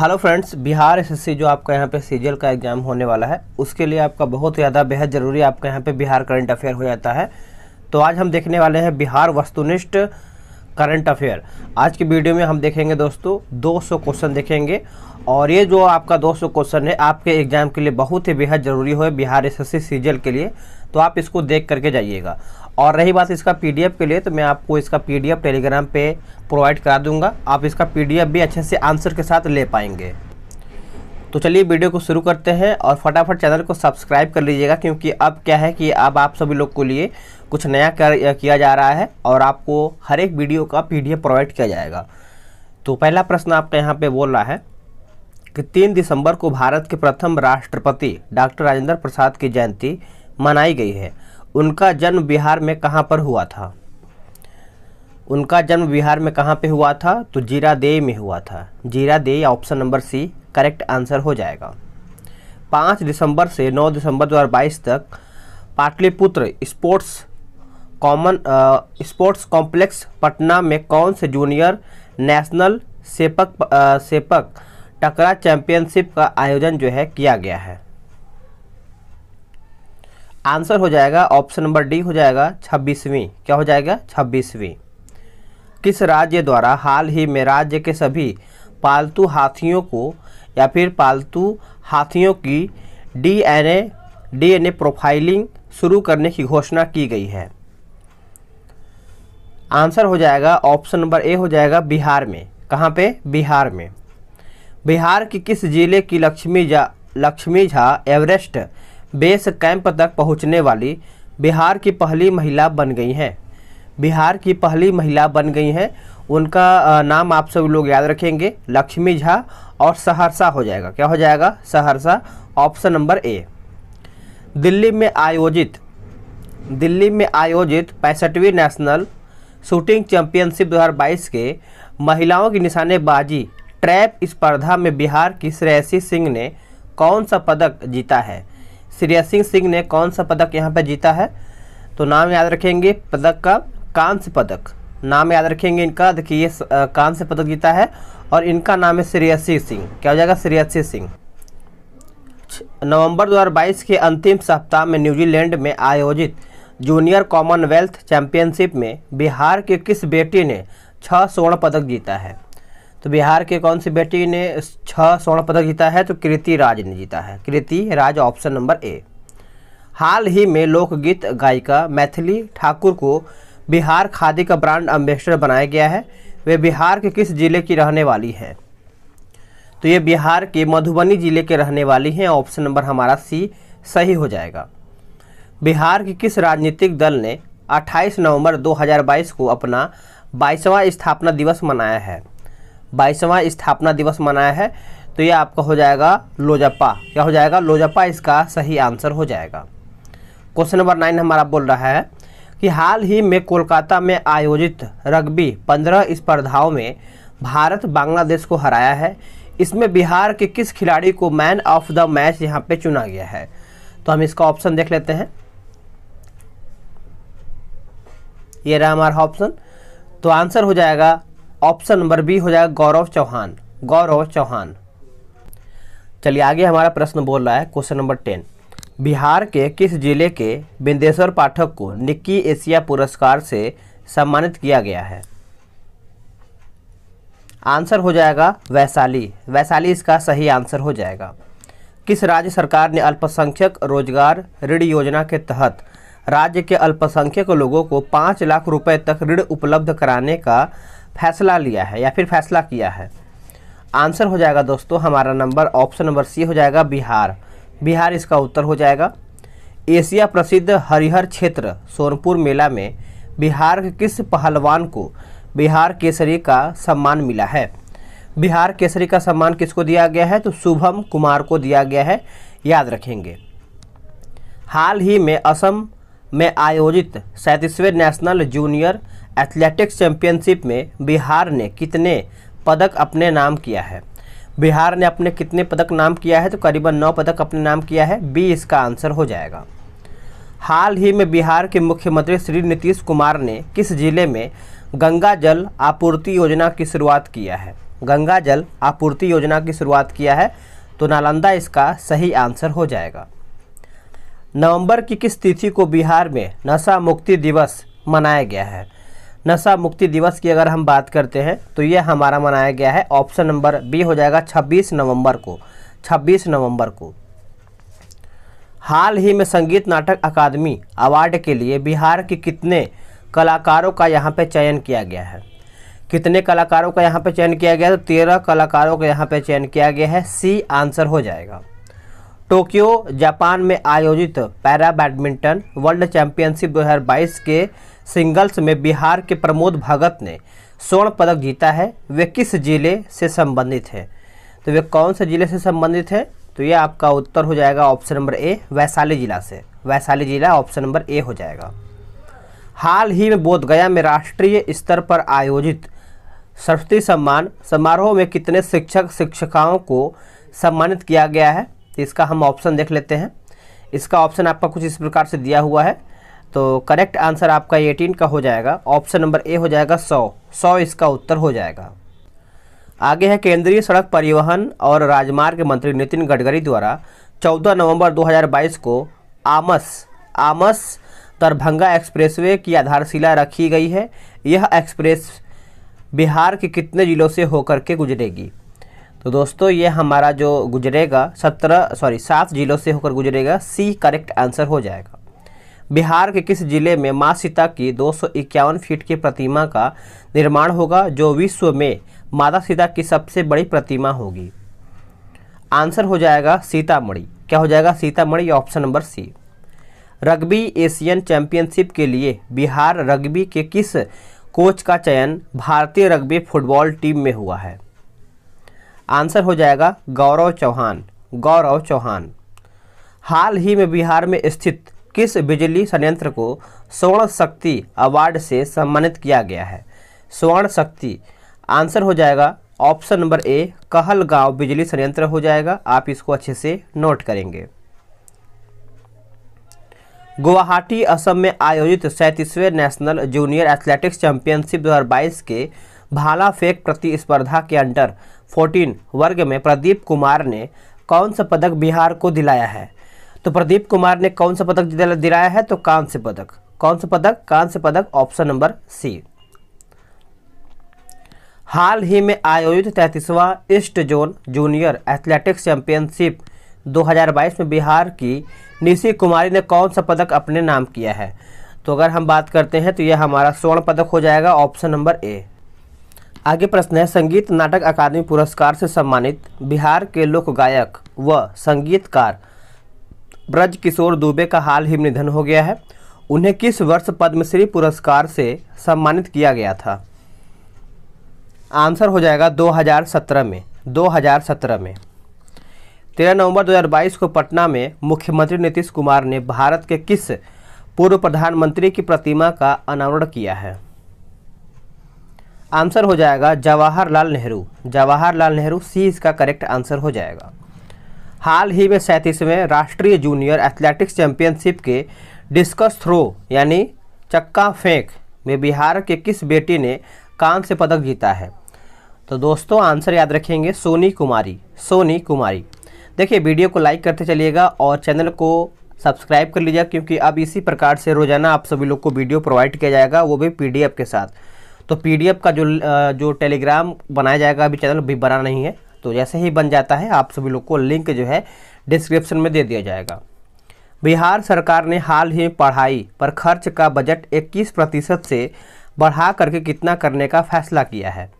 hello friends Bihar SSC जो आपका यहाँ पे सीजीएल का एग्जाम होने वाला है उसके लिए आपका बहुत ज़्यादा बेहद ज़रूरी आपका यहाँ पे बिहार करंट अफेयर हो जाता है तो आज हम देखने वाले हैं बिहार वस्तुनिष्ठ करंट अफेयर आज की वीडियो में हम देखेंगे दोस्तों 200 क्वेश्चन देखेंगे और ये जो आपका 200 क्वेश्चन है आपके एग्ज़ाम के लिए बहुत ही बेहद ज़रूरी हो बिहार एस एस के लिए तो आप इसको देख करके जाइएगा और रही बात इसका पीडीएफ के लिए तो मैं आपको इसका पीडीएफ टेलीग्राम पे प्रोवाइड करा दूंगा आप इसका पीडीएफ भी अच्छे से आंसर के साथ ले पाएंगे तो चलिए वीडियो को शुरू करते हैं और फटाफट चैनल को सब्सक्राइब कर लीजिएगा क्योंकि अब क्या है कि अब आप सभी लोग को लिए कुछ नया कर, किया जा रहा है और आपको हर एक वीडियो का पी प्रोवाइड किया जाएगा तो पहला प्रश्न आपके यहाँ पे बोल रहा है कि तीन दिसंबर को भारत के प्रथम राष्ट्रपति डॉक्टर राजेंद्र प्रसाद की जयंती मनाई गई है उनका जन्म बिहार में कहाँ पर हुआ था उनका जन्म बिहार में कहाँ पे हुआ था तो जीरा दे में हुआ था जीरा दे option number C correct answer हो जाएगा पाँच दिसंबर से नौ दिसंबर 2022 तक Pataliputra sports common sports complex Patna में कौन से जूनियर नेशनल सेपक आ, सेपक टकरा चैंपियनशिप का आयोजन जो है किया गया है आंसर हो जाएगा ऑप्शन नंबर डी हो जाएगा छब्बीसवीं क्या हो जाएगा छब्बीसवीं किस राज्य द्वारा हाल ही में राज्य के सभी पालतू हाथियों को या फिर पालतू हाथियों की डीएनए डीएनए प्रोफाइलिंग शुरू करने की घोषणा की गई है आंसर हो जाएगा ऑप्शन नंबर ए हो जाएगा बिहार में कहाँ पे बिहार में बिहार के किस जिले की Lakshmi Jha Lakshmi Jha Everest base camp तक पहुंचने वाली बिहार की पहली महिला बन गई हैं बिहार की पहली महिला बन गई हैं उनका नाम आप सब लोग याद रखेंगे लक्ष्मी झा और सहरसा हो जाएगा क्या हो जाएगा Saharsa option number A Delhi में आयोजित दिल्ली में आयोजित पैंसठवीं नेशनल शूटिंग चैंपियनशिप 2022 के महिलाओं की निशानेबाजी ट्रैप स्पर्धा में बिहार की श्रेयसी सिंह ने कौन सा पदक जीता है श्रेय सिंह सिंह ने कौन सा पदक यहाँ पर जीता है तो नाम याद रखेंगे पदक का कांस्य पदक नाम याद रखेंगे इनका देखिए ये कांस्य पदक जीता है और इनका नाम है श्रेयसी सिंह क्या हो जाएगा श्रेयसी सिंह नवंबर 2022 के अंतिम सप्ताह में न्यूजीलैंड में आयोजित जूनियर कॉमनवेल्थ चैंपियनशिप में बिहार की किस बेटी ने छः स्वर्ण पदक जीता है तो बिहार के कौन सी बेटी ने छः स्वर्ण पदक जीता है तो कृति राज ने जीता है कृति राज ऑप्शन नंबर ए हाल ही में लोकगीत गायिका मैथिली ठाकुर को बिहार खादी का ब्रांड एम्बेसडर बनाया गया है वे बिहार के किस जिले की रहने वाली हैं तो ये बिहार के मधुबनी जिले के रहने वाली हैं ऑप्शन नंबर हमारा सी सही हो जाएगा बिहार के किस राजनीतिक दल ने 28 नवंबर 2022 को अपना बाईसवां स्थापना दिवस मनाया है बाईसवां स्थापना दिवस मनाया है तो ये आपका हो जाएगा लोजप्पा क्या हो जाएगा लोजप्पा इसका सही आंसर हो जाएगा क्वेश्चन नंबर नाइन हमारा बोल रहा है कि हाल ही में कोलकाता में आयोजित रग्बी पंद्रह स्पर्धाओं में भारत बांग्लादेश को हराया है इसमें बिहार के किस खिलाड़ी को मैन ऑफ द मैच यहाँ पे चुना गया है तो हम इसका ऑप्शन देख लेते हैं ये रहा हमारा ऑप्शन तो आंसर हो जाएगा ऑप्शन नंबर बी हो जाएगा गौरव चौहान गौरव चौहान चलिए आगे हमारा प्रश्न बोल रहा है क्वेश्चन नंबर टेन बिहार के किस जिले के बिंदेश्वर पाठक को निक्की एशिया पुरस्कार से सम्मानित किया गया है आंसर हो जाएगा वैशाली वैशाली इसका सही आंसर हो जाएगा किस राज्य सरकार ने अल्पसंख्यक रोजगार ऋण योजना के तहत राज्य के अल्पसंख्यक लोगों को पाँच लाख रुपए तक ऋण उपलब्ध कराने का फैसला लिया है या फिर फैसला किया है आंसर हो जाएगा दोस्तों हमारा नंबर ऑप्शन नंबर सी हो जाएगा बिहार बिहार इसका उत्तर हो जाएगा एशिया प्रसिद्ध हरिहर क्षेत्र सोनपुर मेला में बिहार के किस पहलवान को बिहार केसरी का सम्मान मिला है बिहार केसरी का सम्मान किसको दिया गया है तो शुभम कुमार को दिया गया है याद रखेंगे हाल ही में असम में आयोजित सैंतीसवें नेशनल जूनियर एथलेटिक्स चैंपियनशिप में बिहार ने कितने पदक अपने नाम किया है बिहार ने अपने कितने पदक नाम किया है तो करीबन नौ पदक अपने नाम किया है बी इसका आंसर हो जाएगा हाल ही में बिहार के मुख्यमंत्री श्री नीतीश कुमार ने किस जिले में गंगा जल आपूर्ति योजना की शुरुआत किया है गंगा जल आपूर्ति योजना की शुरुआत किया है तो नालंदा इसका सही आंसर हो जाएगा नवंबर की किस तिथि को बिहार में नशा मुक्ति दिवस मनाया गया है नशा मुक्ति दिवस की अगर हम बात करते हैं तो यह हमारा मनाया गया है ऑप्शन नंबर बी हो जाएगा 26 नवंबर को 26 नवंबर को हाल ही में संगीत नाटक अकादमी अवार्ड के लिए बिहार के कितने कलाकारों का यहाँ पे चयन किया गया है कितने कलाकारों का यहाँ पे चयन किया गया है तो तेरह कलाकारों का यहाँ पे चयन किया गया है सी आंसर हो जाएगा टोक्यो जापान में आयोजित पैरा बैडमिंटन वर्ल्ड चैंपियनशिप 2022 के सिंगल्स में बिहार के प्रमोद भगत ने स्वर्ण पदक जीता है वे किस जिले से संबंधित हैं तो वे कौन से जिले से संबंधित हैं तो ये आपका उत्तर हो जाएगा ऑप्शन नंबर ए वैशाली जिला से वैशाली जिला ऑप्शन नंबर ए हो जाएगा हाल ही में बोधगया में राष्ट्रीय स्तर पर आयोजित सरस्वती सम्मान समारोह में कितने शिक्षक शिक्षिकाओं को सम्मानित किया गया है इसका हम ऑप्शन देख लेते हैं इसका ऑप्शन आपका कुछ इस प्रकार से दिया हुआ है तो करेक्ट आंसर आपका एटीन का हो जाएगा ऑप्शन नंबर ए हो जाएगा सौ सौ इसका उत्तर हो जाएगा आगे है केंद्रीय सड़क परिवहन और राजमार्ग मंत्री नितिन गडकरी द्वारा 14 नवंबर 2022 को आमस आमस दरभंगा एक्सप्रेसवे की आधारशिला रखी गई है यह एक्सप्रेस बिहार के कितने ज़िलों से होकर के गुजरेगी तो दोस्तों ये हमारा जो गुजरेगा सत्रह सॉरी सात ज़िलों से होकर गुजरेगा सी करेक्ट आंसर हो जाएगा बिहार के किस जिले में माँ सीता की दो फीट की प्रतिमा का निर्माण होगा जो विश्व में माता सीता की सबसे बड़ी प्रतिमा होगी आंसर हो जाएगा सीतामढ़ी क्या हो जाएगा Sitamarhi option number C rugby Asian championship के लिए बिहार रग्बी के किस कोच का चयन भारतीय रग्बी फुटबॉल टीम में हुआ है आंसर हो जाएगा गौरव चौहान गौरव चौहान हाल ही में बिहार में स्थित किस बिजली संयंत्र को स्वर्ण शक्ति अवार्ड से सम्मानित किया गया है स्वर्ण शक्ति आंसर हो जाएगा ऑप्शन नंबर ए कहलगांव बिजली संयंत्र हो जाएगा आप इसको अच्छे से नोट करेंगे गुवाहाटी असम में आयोजित सैंतीसवें नेशनल जूनियर एथलेटिक्स चैंपियनशिप 2022 के भाला फेंक प्रतिस्पर्धा के अंडर 14 वर्ग में प्रदीप कुमार ने कौन सा पदक बिहार को दिलाया है तो प्रदीप कुमार ने कौन सा पदक दिलाया है तो कांस्य पदक कौन सा पदक कांस्य पदक ऑप्शन नंबर सी हाल ही में आयोजित तैतीसवां east zone junior athletics championship 2022 में बिहार की निशी कुमारी ने कौन सा पदक अपने नाम किया है तो अगर हम बात करते हैं तो यह हमारा स्वर्ण पदक हो जाएगा ऑप्शन नंबर ए आगे प्रश्न है संगीत नाटक अकादमी पुरस्कार से सम्मानित बिहार के लोक गायक व संगीतकार ब्रज किशोर दुबे का हाल ही में निधन हो गया है उन्हें किस वर्ष पद्मश्री पुरस्कार से सम्मानित किया गया था आंसर हो जाएगा 2017 में 2017 में 13 नवंबर 2022 को पटना में मुख्यमंत्री नीतीश कुमार ने भारत के किस पूर्व प्रधानमंत्री की प्रतिमा का अनावरण किया है आंसर हो जाएगा जवाहरलाल नेहरू जवाहरलाल नेहरू सी इसका करेक्ट आंसर हो जाएगा हाल ही में सैंतीसवें राष्ट्रीय जूनियर एथलेटिक्स चैंपियनशिप के डिस्कस थ्रो यानी चक्का फेंक में बिहार के किस बेटी ने कान से पदक जीता है तो दोस्तों आंसर याद रखेंगे सोनी कुमारी सोनी कुमारी देखिए वीडियो को लाइक करते चलिएगा और चैनल को सब्सक्राइब कर लीजिएगा क्योंकि अब इसी प्रकार से रोज़ाना आप सभी लोग को वीडियो प्रोवाइड किया जाएगा वो भी पीडीएफ के साथ तो पीडीएफ का जो जो टेलीग्राम बनाया जाएगा अभी चैनल भी बना नहीं है तो जैसे ही बन जाता है आप सभी लोग को लिंक जो है डिस्क्रिप्शन में दे दिया जाएगा बिहार सरकार ने हाल ही में पढ़ाई पर खर्च का बजट 21 प्रतिशत से बढ़ा करके कितना करने का फैसला किया है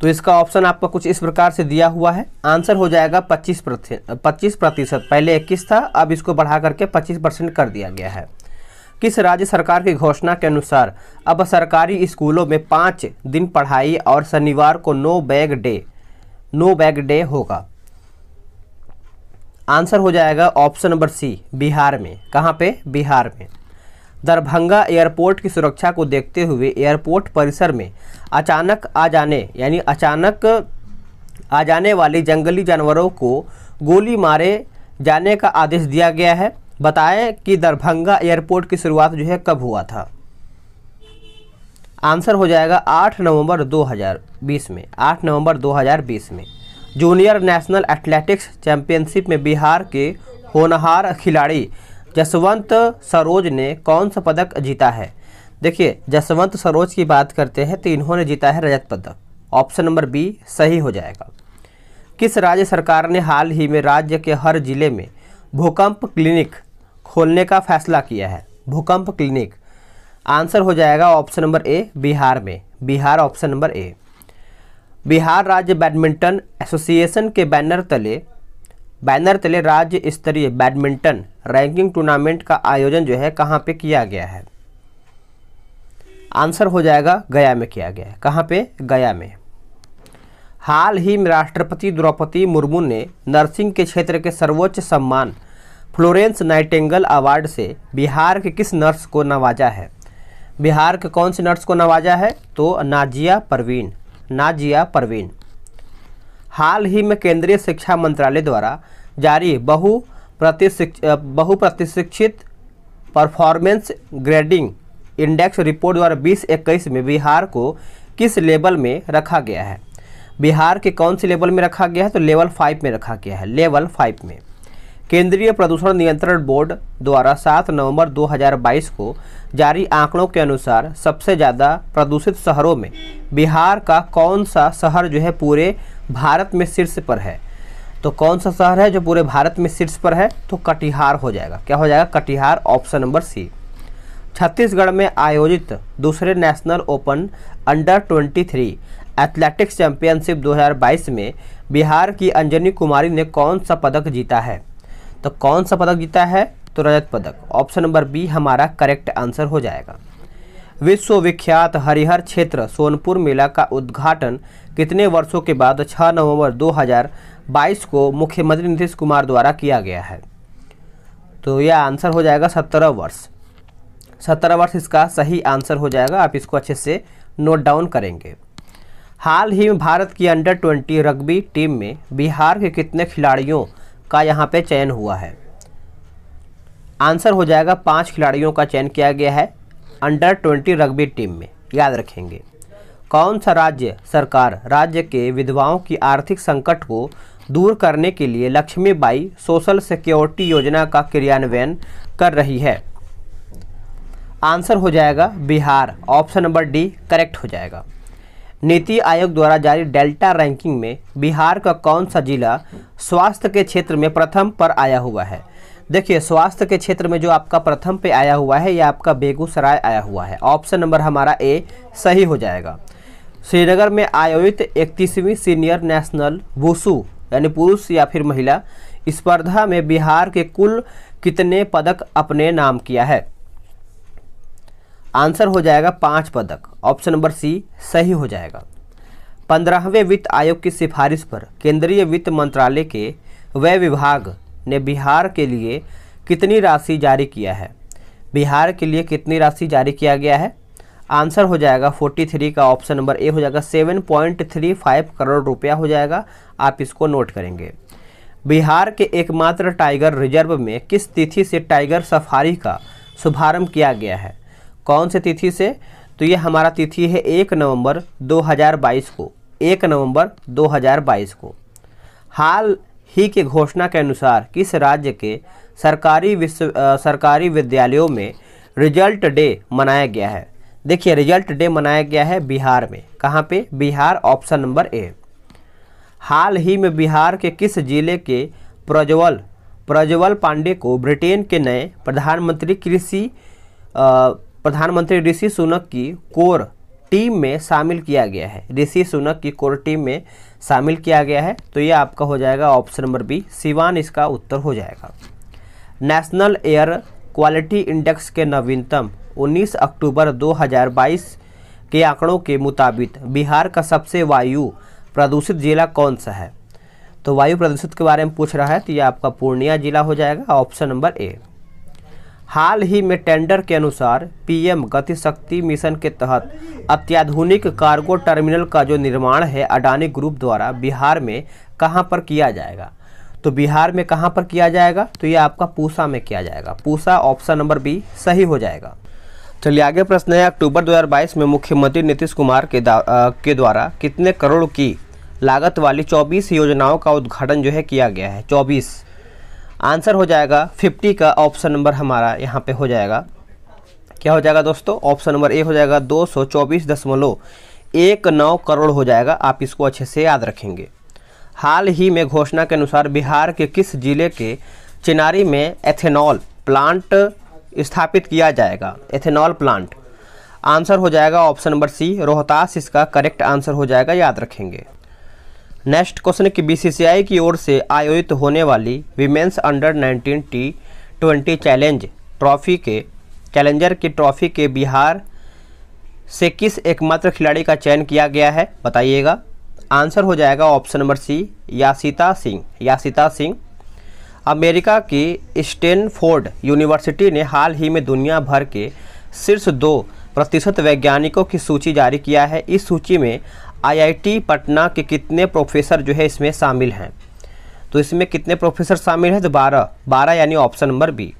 तो इसका ऑप्शन आपको कुछ इस प्रकार से दिया हुआ है आंसर हो जाएगा 25 प्रतिशत पच्चीस प्रतिशत पहले 21 था अब इसको बढ़ा करके 25 परसेंट कर दिया गया है किस राज्य सरकार की घोषणा के अनुसार अब सरकारी स्कूलों में पाँच दिन पढ़ाई और शनिवार को no bag day no bag day होगा आंसर हो जाएगा ऑप्शन नंबर सी बिहार में कहाँ पे बिहार में दरभंगा एयरपोर्ट की सुरक्षा को देखते हुए एयरपोर्ट परिसर में अचानक आ जाने यानी अचानक आ जाने वाले जंगली जानवरों को गोली मारे जाने का आदेश दिया गया है बताएं कि दरभंगा एयरपोर्ट की शुरुआत जो है कब हुआ था आंसर हो जाएगा 8 नवंबर 2020 में 8 नवंबर 2020 में जूनियर नेशनल एथलेटिक्स चैंपियनशिप में बिहार के होनहार खिलाड़ी जसवंत सरोज ने कौन सा पदक जीता है देखिए जसवंत सरोज की बात करते हैं तो इन्होंने जीता है रजत पदक ऑप्शन नंबर बी सही हो जाएगा किस राज्य सरकार ने हाल ही में राज्य के हर जिले में भूकंप क्लिनिक खोलने का फैसला किया है भूकंप क्लिनिक आंसर हो जाएगा ऑप्शन नंबर ए बिहार में Bihar option number A Bihar राज्य बैडमिंटन एसोसिएशन के बैनर तले बैनर तले राज्य स्तरीय बैडमिंटन रैंकिंग टूर्नामेंट का आयोजन जो है कहाँ पे किया गया है आंसर हो जाएगा गया में किया गया है कहाँ पे गया में हाल ही में राष्ट्रपति द्रौपदी मुर्मू ने नर्सिंग के क्षेत्र के सर्वोच्च सम्मान फ्लोरेंस नाइटेंगल अवार्ड से बिहार के किस नर्स को नवाजा है बिहार के कौन से नर्स को नवाजा है तो नाजिया परवीन नाजिया परवीन हाल ही में केंद्रीय शिक्षा मंत्रालय द्वारा जारी बहु प्रतिशिक्ष बहुप्रतिशिक्षित परफॉर्मेंस ग्रेडिंग इंडेक्स रिपोर्ट द्वारा 2021 में बिहार को किस लेवल में रखा गया है बिहार के कौन से लेवल में रखा गया है तो लेवल फाइव में रखा गया है लेवल फाइव में केंद्रीय प्रदूषण नियंत्रण बोर्ड द्वारा 7 नवंबर 2022 को जारी आंकड़ों के अनुसार सबसे ज़्यादा प्रदूषित शहरों में बिहार का कौन सा शहर जो है पूरे भारत में शीर्ष पर है तो कौन सा शहर है जो पूरे भारत में शीर्ष पर है तो कटिहार हो जाएगा क्या हो जाएगा Katihar option number C Chhattisgarh में आयोजित दूसरे national open under three athletics championship दो में बिहार की अंजनी कुमारी ने कौन सा पदक जीता है तो कौन सा पदक जीता है तो रजत पदक ऑप्शन नंबर बी हमारा करेक्ट आंसर हो जाएगा विश्वविख्यात हरिहर क्षेत्र सोनपुर मेला का उद्घाटन कितने वर्षों के बाद 6 नवंबर 2022 को मुख्यमंत्री नीतीश कुमार द्वारा किया गया है तो यह आंसर हो जाएगा सत्रह वर्ष सत्रह वर्ष इसका सही आंसर हो जाएगा आप इसको अच्छे से नोट डाउन करेंगे हाल ही में भारत की अंडर ट्वेंटी रग्बी टीम में बिहार के कितने खिलाड़ियों का यहाँ पे चयन हुआ है आंसर हो जाएगा पांच खिलाड़ियों का चयन किया गया है अंडर ट्वेंटी रग्बी टीम में याद रखेंगे कौन सा राज्य सरकार राज्य के विधवाओं की आर्थिक संकट को दूर करने के लिए लक्ष्मीबाई सोशल सिक्योरिटी योजना का क्रियान्वयन कर रही है आंसर हो जाएगा Bihar option number D correct हो जाएगा नीति आयोग द्वारा जारी डेल्टा रैंकिंग में बिहार का कौन सा जिला स्वास्थ्य के क्षेत्र में प्रथम पर आया हुआ है देखिए स्वास्थ्य के क्षेत्र में जो आपका प्रथम पे आया हुआ है या आपका बेगूसराय आया हुआ है ऑप्शन नंबर हमारा ए सही हो जाएगा श्रीनगर में आयोजित इकतीसवीं सीनियर नेशनल वुसू यानी पुरुष या फिर महिला स्पर्धा में बिहार के कुल कितने पदक अपने नाम किया है आंसर हो जाएगा पाँच पदक ऑप्शन नंबर सी सही हो जाएगा पंद्रहवें वित्त आयोग की सिफारिश पर केंद्रीय वित्त मंत्रालय के व्यय विभाग ने बिहार के लिए कितनी राशि जारी किया है बिहार के लिए कितनी राशि जारी किया गया है आंसर हो जाएगा 43 का ऑप्शन नंबर ए हो जाएगा 7.35 करोड़ रुपया हो जाएगा आप इसको नोट करेंगे बिहार के एकमात्र टाइगर रिजर्व में किस तिथि से टाइगर सफारी का शुभारंभ किया गया है कौन से तिथि से तो ये हमारा तिथि है एक नवंबर 2022 को एक नवंबर 2022 को हाल ही के घोषणा के अनुसार किस राज्य के सरकारी विश्व सरकारी विद्यालयों में रिजल्ट डे मनाया गया है देखिए रिजल्ट डे मनाया गया है बिहार में कहाँ पे बिहार ऑप्शन नंबर ए हाल ही में बिहार के किस जिले के प्रज्वल प्रज्वल पांडे को ब्रिटेन के नए प्रधानमंत्री कृषि प्रधानमंत्री ऋषि सुनक की कोर टीम में शामिल किया गया है ऋषि सुनक की कोर टीम में शामिल किया गया है तो ये आपका हो जाएगा ऑप्शन नंबर बी सिवान इसका उत्तर हो जाएगा नेशनल एयर क्वालिटी इंडेक्स के नवीनतम 19 अक्टूबर 2022 के आंकड़ों के मुताबिक बिहार का सबसे वायु प्रदूषित जिला कौन सा है तो वायु प्रदूषित के बारे में पूछ रहा है तो ये आपका पूर्णिया जिला हो जाएगा ऑप्शन नंबर ए हाल ही में टेंडर के अनुसार पीएम गतिशक्ति मिशन के तहत अत्याधुनिक कार्गो टर्मिनल का जो निर्माण है अडानी ग्रुप द्वारा बिहार में कहाँ पर किया जाएगा तो बिहार में कहाँ पर किया जाएगा तो ये आपका पूसा में किया जाएगा पूसा ऑप्शन नंबर बी सही हो जाएगा चलिए आगे प्रश्न है अक्टूबर 2022 में मुख्यमंत्री नीतीश कुमार के आ, के द्वारा कितने करोड़ की लागत वाली 24 योजनाओं का उद्घाटन जो है किया गया है 24 आंसर हो जाएगा फिफ्टी का ऑप्शन नंबर हमारा यहाँ पे हो जाएगा क्या हो जाएगा दोस्तों ऑप्शन नंबर ए हो जाएगा दो सौ चौबीस दशमलव एक नौ करोड़ हो जाएगा आप इसको अच्छे से याद रखेंगे हाल ही में घोषणा के अनुसार बिहार के किस जिले के चिनारी में एथेनॉल प्लांट स्थापित किया जाएगा एथेनॉल प्लांट आंसर हो जाएगा ऑप्शन नंबर सी रोहतास इसका करेक्ट आंसर हो जाएगा याद रखेंगे नेक्स्ट क्वेश्चन सी कि बीसीसीआई की ओर से आयोजित होने वाली women's under 19 T twenty challenge trophy के चैलेंजर की ट्रॉफी के बिहार से किस एकमात्र खिलाड़ी का चयन किया गया है बताइएगा आंसर हो जाएगा option number C Yasita Singh Yasita Singh America की स्टेनफोर्ड यूनिवर्सिटी ने हाल ही में दुनिया भर के शीर्ष दो प्रतिशत वैज्ञानिकों की सूची जारी किया है इस सूची में आईआईटी पटना के कितने प्रोफेसर जो है इसमें शामिल हैं तो इसमें कितने प्रोफेसर शामिल हैं तो बारह बारह यानी ऑप्शन नंबर बी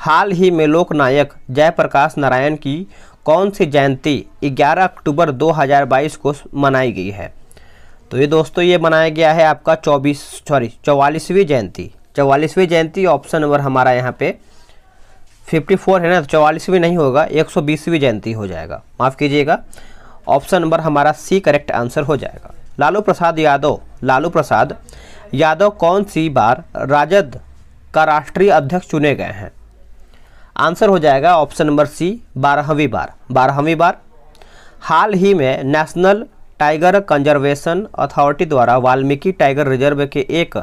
हाल ही में लोकनायक जयप्रकाश नारायण की कौन सी जयंती 11 अक्टूबर 2022 को मनाई गई है तो ये दोस्तों ये मनाया गया है आपका 24 सॉरी चौवालीसवीं जयंती चौवालीसवीं जयंती ऑप्शन नंबर हमारा यहाँ पे 54 है ना तो चौवालीसवीं नहीं होगा 120वीं जयंती हो जाएगा माफ़ कीजिएगा ऑप्शन नंबर हमारा सी करेक्ट आंसर हो जाएगा लालू प्रसाद यादव लालू प्रसाद यादव कौन सी बार राजद का राष्ट्रीय अध्यक्ष चुने गए हैं आंसर हो जाएगा ऑप्शन नंबर सी बारहवीं बार बारहवीं बार हाल ही में नेशनल टाइगर कंजर्वेशन अथॉरिटी द्वारा वाल्मीकि टाइगर रिजर्व के एक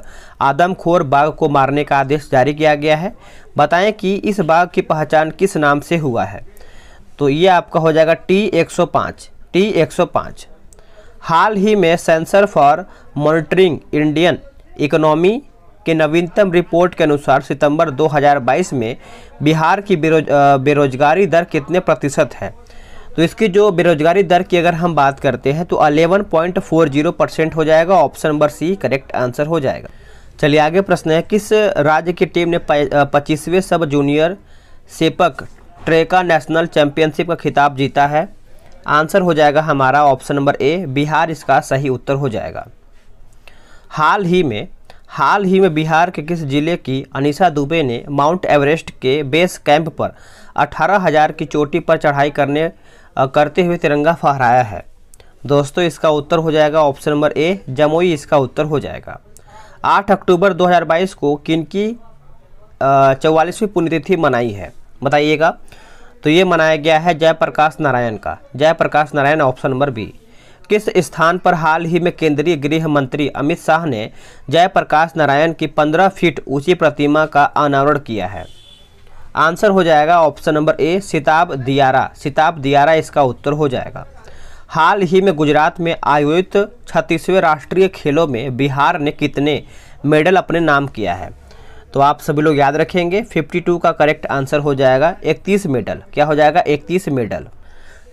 आदमखोर बाघ को मारने का आदेश जारी किया गया है बताएं कि इस बाघ की पहचान किस नाम से हुआ है तो ये आपका हो जाएगा टी टी पाँच हाल ही में centre for monitoring Indian economy के नवीनतम रिपोर्ट के अनुसार सितंबर 2022 में बिहार की बेरोज बेरोजगारी दर कितने प्रतिशत है तो इसकी जो बेरोजगारी दर की अगर हम बात करते हैं तो 11.40 परसेंट हो जाएगा option number C correct answer हो जाएगा चलिए आगे प्रश्न है किस राज्य की टीम ने पच्चीसवें सब जूनियर सेपक ट्रेका नेशनल चैंपियनशिप का खिताब जीता है आंसर हो जाएगा हमारा ऑप्शन नंबर ए बिहार इसका सही उत्तर हो जाएगा हाल ही में हाल ही में बिहार के किस जिले की अनिशा दुबे ने माउंट एवरेस्ट के बेस कैंप पर 18,000 की चोटी पर चढ़ाई करने करते हुए तिरंगा फहराया है दोस्तों इसका उत्तर हो जाएगा ऑप्शन नंबर ए जमुई इसका उत्तर हो जाएगा 8 अक्टूबर 2022 को किन की चौवालीसवीं पुण्यतिथि मनाई है बताइएगा तो ये मनाया गया है जयप्रकाश नारायण का Jayaprakash Narayan option number B किस स्थान पर हाल ही में केंद्रीय गृह मंत्री अमित शाह ने जयप्रकाश नारायण की 15 फीट ऊंची प्रतिमा का अनावरण किया है आंसर हो जाएगा option number A Sitab Diara Sitab Diara इसका उत्तर हो जाएगा हाल ही में गुजरात में आयोजित छत्तीसवें राष्ट्रीय खेलों में बिहार ने कितने मेडल अपने नाम किया है तो आप सभी लोग याद रखेंगे 52 का करेक्ट आंसर हो जाएगा 31 मेडल क्या हो जाएगा 31 मेडल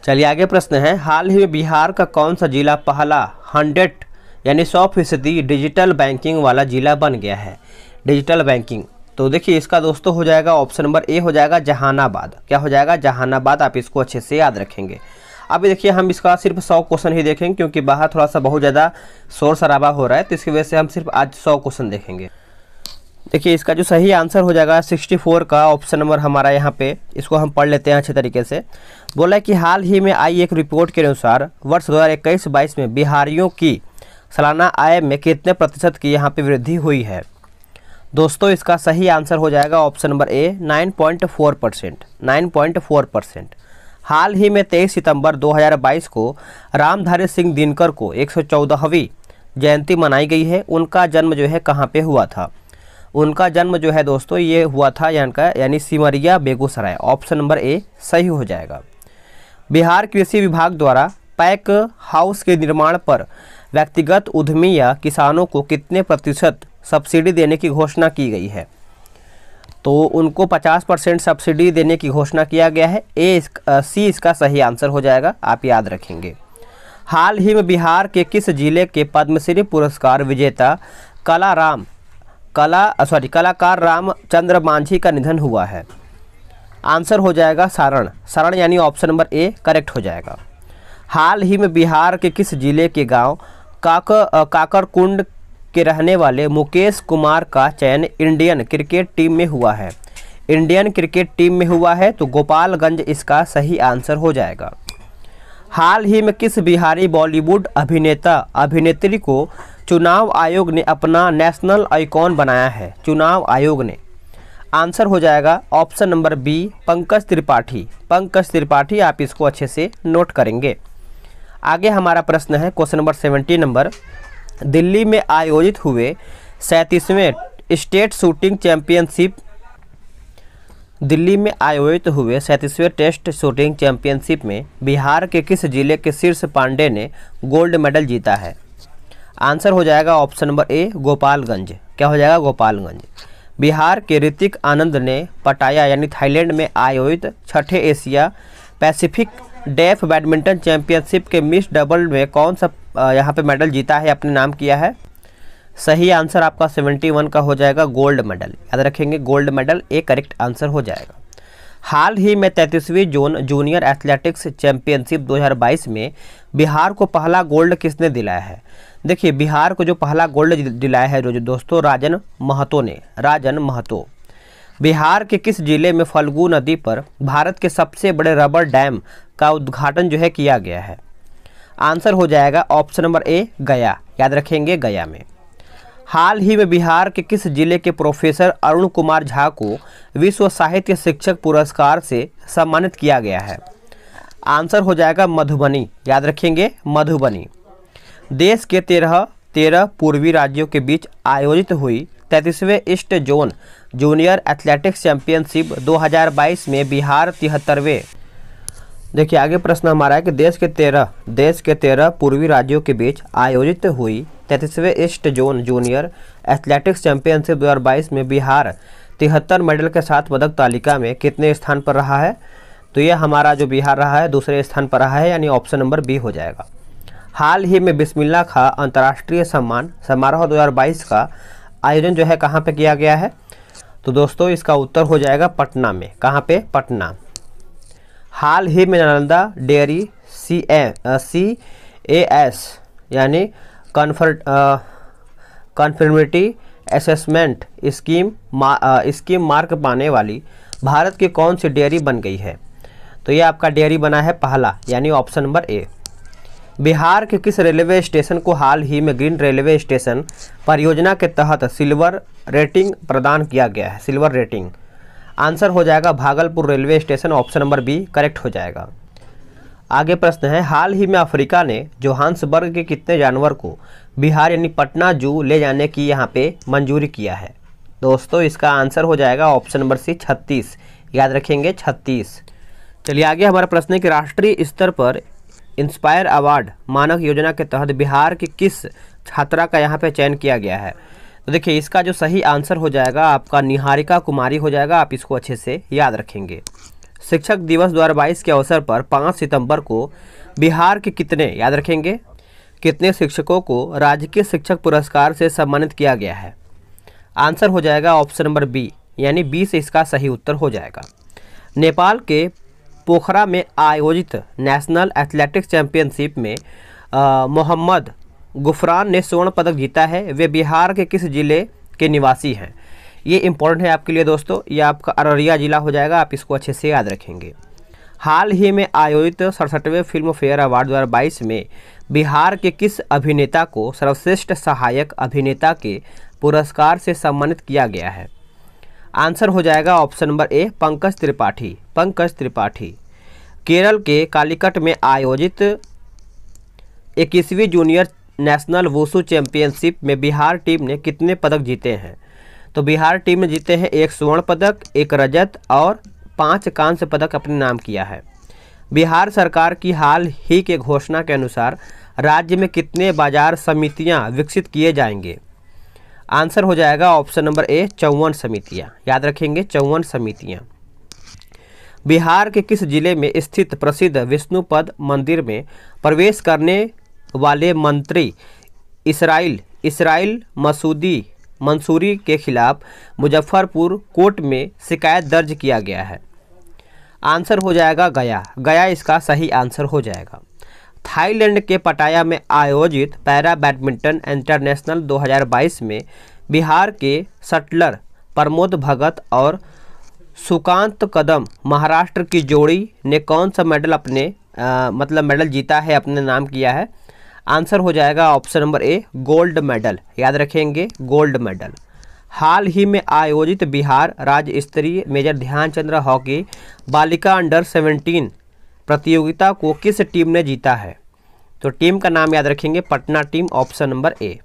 चलिए आगे प्रश्न है हाल ही में बिहार का कौन सा जिला पहला हंड्रेड यानी सौ फीसदी डिजिटल बैंकिंग वाला जिला बन गया है डिजिटल बैंकिंग तो देखिए इसका दोस्तों हो जाएगा ऑप्शन नंबर ए हो जाएगा जहानाबाद क्या हो जाएगा जहानाबाद आप इसको अच्छे से याद रखेंगे अभी देखिए हम इसका सिर्फ सौ क्वेश्चन ही देखेंगे क्योंकि बाहर थोड़ा सा बहुत ज़्यादा शोर शराबा हो रहा है तो इसकी वजह से हम सिर्फ आज सौ क्वेश्चन देखेंगे देखिए इसका जो सही आंसर हो जाएगा 64 का ऑप्शन नंबर हमारा यहाँ पे इसको हम पढ़ लेते हैं अच्छे तरीके से बोला है कि हाल ही में आई एक रिपोर्ट के अनुसार वर्ष दो हज़ार में बिहारियों की सालाना आय में कितने प्रतिशत की यहाँ पे वृद्धि हुई है दोस्तों इसका सही आंसर हो जाएगा option number A 9.4 percent nine percent हाल ही में तेईस सितंबर दो को रामधारी सिंह दिनकर को एक जयंती मनाई गई है उनका जन्म जो है कहाँ पर हुआ था उनका जन्म जो है दोस्तों ये हुआ था यहाँ का यानी Simaria Begusarai option number A सही हो जाएगा बिहार कृषि विभाग द्वारा पैक हाउस के निर्माण पर व्यक्तिगत उद्यमी या किसानों को कितने प्रतिशत सब्सिडी देने की घोषणा की गई है तो उनको 50 परसेंट सब्सिडी देने की घोषणा किया गया है ए इस, आ, सी इसका सही आंसर हो जाएगा आप याद रखेंगे हाल ही में बिहार के किस जिले के पद्मश्री पुरस्कार विजेता कलाराम कला सॉरी कलाकार रामचंद्र मांझी का निधन हुआ है आंसर हो जाएगा सारण सारण यानी ऑप्शन नंबर ए करेक्ट हो जाएगा हाल ही में बिहार के किस जिले के गांव काक काकरकुंड के रहने वाले मुकेश कुमार का चयन इंडियन क्रिकेट टीम में हुआ है इंडियन क्रिकेट टीम में हुआ है तो गोपालगंज इसका सही आंसर हो जाएगा हाल ही में किस बिहारी बॉलीवुड अभिनेता अभिनेत्री को चुनाव आयोग ने अपना नेशनल आइकॉन बनाया है चुनाव आयोग ने आंसर हो जाएगा option number B Pankaj Tripathi Pankaj Tripathi आप इसको अच्छे से नोट करेंगे आगे हमारा प्रश्न है question number seventy number Delhi में आयोजित हुए सैंतीसवें स्टेट शूटिंग चैंपियनशिप दिल्ली में आयोजित हुए सैंतीसवें टेस्ट शूटिंग चैंपियनशिप में बिहार के किस जिले के शीर्ष पांडे ने गोल्ड मेडल जीता है आंसर हो जाएगा ऑप्शन नंबर ए गोपालगंज क्या हो जाएगा गोपालगंज बिहार के ऋतिक आनंद ने पटाया यानी थाईलैंड में आयोजित छठे Asia Pacific deaf badminton championship के मिस डबल में कौन सा यहाँ पे मेडल जीता है अपने नाम किया है सही आंसर आपका 71 का हो जाएगा गोल्ड मेडल याद रखेंगे gold medal A correct answer हो जाएगा हाल ही में तैंतीसवीं जोन जूनियर एथलेटिक्स चैंपियनशिप 2022 में बिहार को पहला गोल्ड किसने दिलाया है देखिए बिहार को जो पहला गोल्ड दिलाया है जो दोस्तों राजन महतो ने राजन महतो बिहार के किस जिले में फल्गू नदी पर भारत के सबसे बड़े रबर डैम का उद्घाटन जो है किया गया है आंसर हो जाएगा ऑप्शन नंबर ए गया याद रखेंगे गया में हाल ही में बिहार के किस जिले के प्रोफेसर अरुण कुमार झा को विश्व साहित्य शिक्षक पुरस्कार से सम्मानित किया गया है आंसर हो जाएगा मधुबनी याद रखेंगे मधुबनी देश के तेरह तेरह पूर्वी राज्यों के बीच आयोजित हुई तैंतीसवें east zone junior athletics championship 2022 में बिहार तिहत्तरवें देखिए आगे प्रश्न हमारा है कि देश के तेरह देश के तेरह पूर्वी राज्यों के बीच आयोजित हुई तैतीसवें east zone junior athletics championship 2022 में बिहार तिहत्तर मेडल के साथ पदक तालिका में कितने स्थान पर रहा है तो यह हमारा जो बिहार रहा है दूसरे स्थान पर रहा है यानी ऑप्शन नंबर बी हो जाएगा हाल ही में बिस्मिल्ला खां अंतर्राष्ट्रीय सम्मान समारोह 2022 का आयोजन जो है कहाँ पे किया गया है तो दोस्तों इसका उत्तर हो जाएगा पटना में कहाँ पे पटना हाल ही में Nalanda dairy C A C A S यानी conformity conformity assessment scheme scheme mark पाने वाली भारत की कौन सी डेयरी बन गई है तो ये आपका डेयरी बना है पहला यानी ऑप्शन नंबर ए बिहार के किस रेलवे स्टेशन को हाल ही में ग्रीन रेलवे स्टेशन परियोजना के तहत सिल्वर रेटिंग प्रदान किया गया है सिल्वर रेटिंग आंसर हो जाएगा Bhagalpur railway station option number B correct हो जाएगा आगे प्रश्न है हाल ही में अफ्रीका ने जोहान्सबर्ग के कितने जानवर को बिहार यानी पटना जू ले जाने की यहाँ पे मंजूरी किया है दोस्तों इसका आंसर हो जाएगा ऑप्शन नंबर सी छत्तीस याद रखेंगे छत्तीस चलिए आगे हमारा प्रश्न है कि राष्ट्रीय स्तर पर इंस्पायर अवार्ड मानक योजना के तहत बिहार की किस छात्रा का यहाँ पे चयन किया गया है तो देखिए इसका जो सही आंसर हो जाएगा आपका निहारिका कुमारी हो जाएगा आप इसको अच्छे से याद रखेंगे शिक्षक दिवस 2022 के अवसर पर 5 सितंबर को बिहार के कितने याद रखेंगे कितने शिक्षकों को राजकीय शिक्षक पुरस्कार से सम्मानित किया गया है आंसर हो जाएगा ऑप्शन नंबर बी यानी बी से इसका सही उत्तर हो जाएगा नेपाल के पोखरा में आयोजित नेशनल एथलेटिक्स चैंपियनशिप में मोहम्मद गुफरान ने स्वर्ण पदक जीता है वे बिहार के किस जिले के निवासी हैं ये इंपॉर्टेंट है आपके लिए दोस्तों ये आपका अररिया ज़िला हो जाएगा आप इसको अच्छे से याद रखेंगे हाल ही में आयोजित सड़सठवें फिल्म फेयर अवार्ड दो में बिहार के किस अभिनेता को सर्वश्रेष्ठ सहायक अभिनेता के पुरस्कार से सम्मानित किया गया है आंसर हो जाएगा option number A Pankaj Tripathi Pankaj Tripathi Kerala के कालीकट में आयोजित इक्कीसवीं जूनियर नेशनल वोसू चैंपियनशिप में बिहार टीम ने कितने पदक जीते हैं तो बिहार टीम ने जीते हैं एक स्वर्ण पदक एक रजत और पाँच कांस्य पदक अपने नाम किया है बिहार सरकार की हाल ही के घोषणा के अनुसार राज्य में कितने बाजार समितियां विकसित किए जाएंगे आंसर हो जाएगा ऑप्शन नंबर ए चौवन समितियां याद रखेंगे चौवन समितियां बिहार के किस जिले में स्थित प्रसिद्ध विष्णुपद मंदिर में प्रवेश करने वाले मंत्री इसराइल इसराइल मसूदी मंसूरी के खिलाफ मुजफ्फरपुर कोर्ट में शिकायत दर्ज किया गया है आंसर हो जाएगा गया गया इसका सही आंसर हो जाएगा थाईलैंड के पटाया में आयोजित पैरा बैडमिंटन इंटरनेशनल 2022 में बिहार के सटलर प्रमोद भगत और सुकांत कदम महाराष्ट्र की जोड़ी ने कौन सा मेडल अपने आ, मतलब मेडल जीता है अपने नाम किया है आंसर हो जाएगा option number A gold medal याद रखेंगे गोल्ड मेडल हाल ही में आयोजित बिहार राज्य स्तरीय मेजर ध्यानचंद्र हॉकी बालिका अंडर सेवेंटीन प्रतियोगिता को किस टीम ने जीता है तो टीम का नाम याद रखेंगे Patna team option number A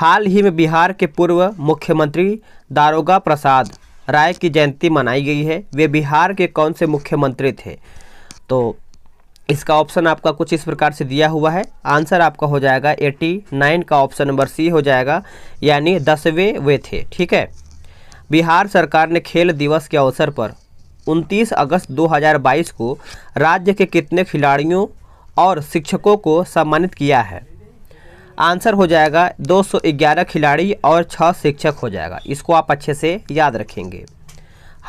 हाल ही में बिहार के पूर्व मुख्यमंत्री दारोगा प्रसाद राय की जयंती मनाई गई है वे बिहार के कौन से मुख्यमंत्री थे तो इसका ऑप्शन आपका कुछ इस प्रकार से दिया हुआ है आंसर आपका हो जाएगा 89 का ऑप्शन नंबर सी हो जाएगा यानी दसवें वे थे ठीक है बिहार सरकार ने खेल दिवस के अवसर पर 29 अगस्त 2022 को राज्य के कितने खिलाड़ियों और शिक्षकों को सम्मानित किया है आंसर हो जाएगा 211 खिलाड़ी और 6 शिक्षक हो जाएगा इसको आप अच्छे से याद रखेंगे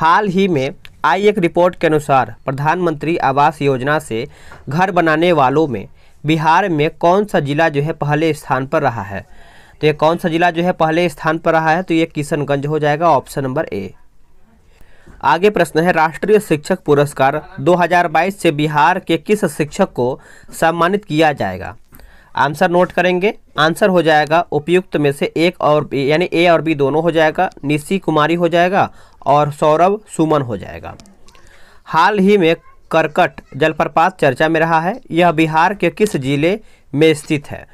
हाल ही में आई एक रिपोर्ट के अनुसार प्रधानमंत्री आवास योजना से घर बनाने वालों में बिहार में कौन सा ज़िला जो है पहले स्थान पर रहा है तो ये कौन सा ज़िला जो है पहले स्थान पर रहा है तो ये किशनगंज हो जाएगा ऑप्शन नंबर ए आगे प्रश्न है राष्ट्रीय शिक्षक पुरस्कार 2022 से बिहार के किस शिक्षक को सम्मानित किया जाएगा आंसर नोट करेंगे आंसर हो जाएगा उपयुक्त में से एक और बी यानी ए और बी दोनों हो जाएगा निशी कुमारी हो जाएगा और सौरभ सुमन हो जाएगा हाल ही में करकट जलप्रपात चर्चा में रहा है यह बिहार के किस जिले में स्थित है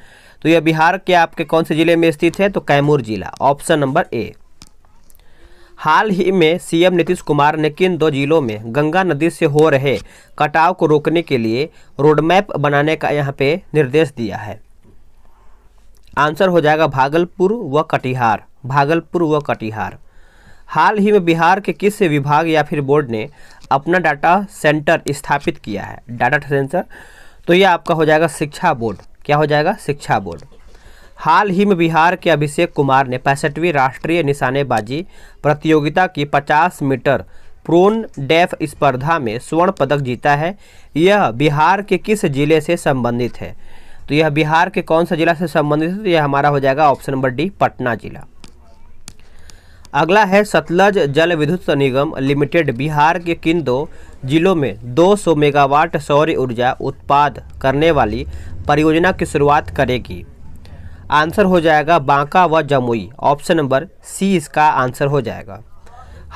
तो यह बिहार के आपके कौन से ज़िले में स्थित है तो कैमूर जिला ऑप्शन नंबर ए हाल ही में सीएम नीतीश कुमार ने किन दो जिलों में गंगा नदी से हो रहे कटाव को रोकने के लिए रोडमैप बनाने का यहाँ पे निर्देश दिया है आंसर हो जाएगा भागलपुर व कटिहार भागलपुर व कटिहार हाल ही में बिहार के किस विभाग या फिर बोर्ड ने अपना डाटा सेंटर स्थापित किया है डाटा सेंटर तो यह आपका हो जाएगा शिक्षा बोर्ड क्या हो जाएगा शिक्षा बोर्ड हाल ही में बिहार के अभिषेक कुमार ने पैंसठवीं राष्ट्रीय निशानेबाजी प्रतियोगिता की 50 मीटर प्रोन डेफ स्पर्धा में स्वर्ण पदक जीता है यह बिहार के किस जिले से संबंधित है तो यह बिहार के कौन सा जिला से संबंधित है तो यह हमारा हो जाएगा ऑप्शन नंबर डी पटना जिला अगला है सतलज जल विद्युत निगम लिमिटेड बिहार के किन दो जिलों में 200 मेगावाट सौर ऊर्जा उत्पाद करने वाली परियोजना की शुरुआत करेगी आंसर हो जाएगा बांका व जमुई ऑप्शन नंबर सी इसका आंसर हो जाएगा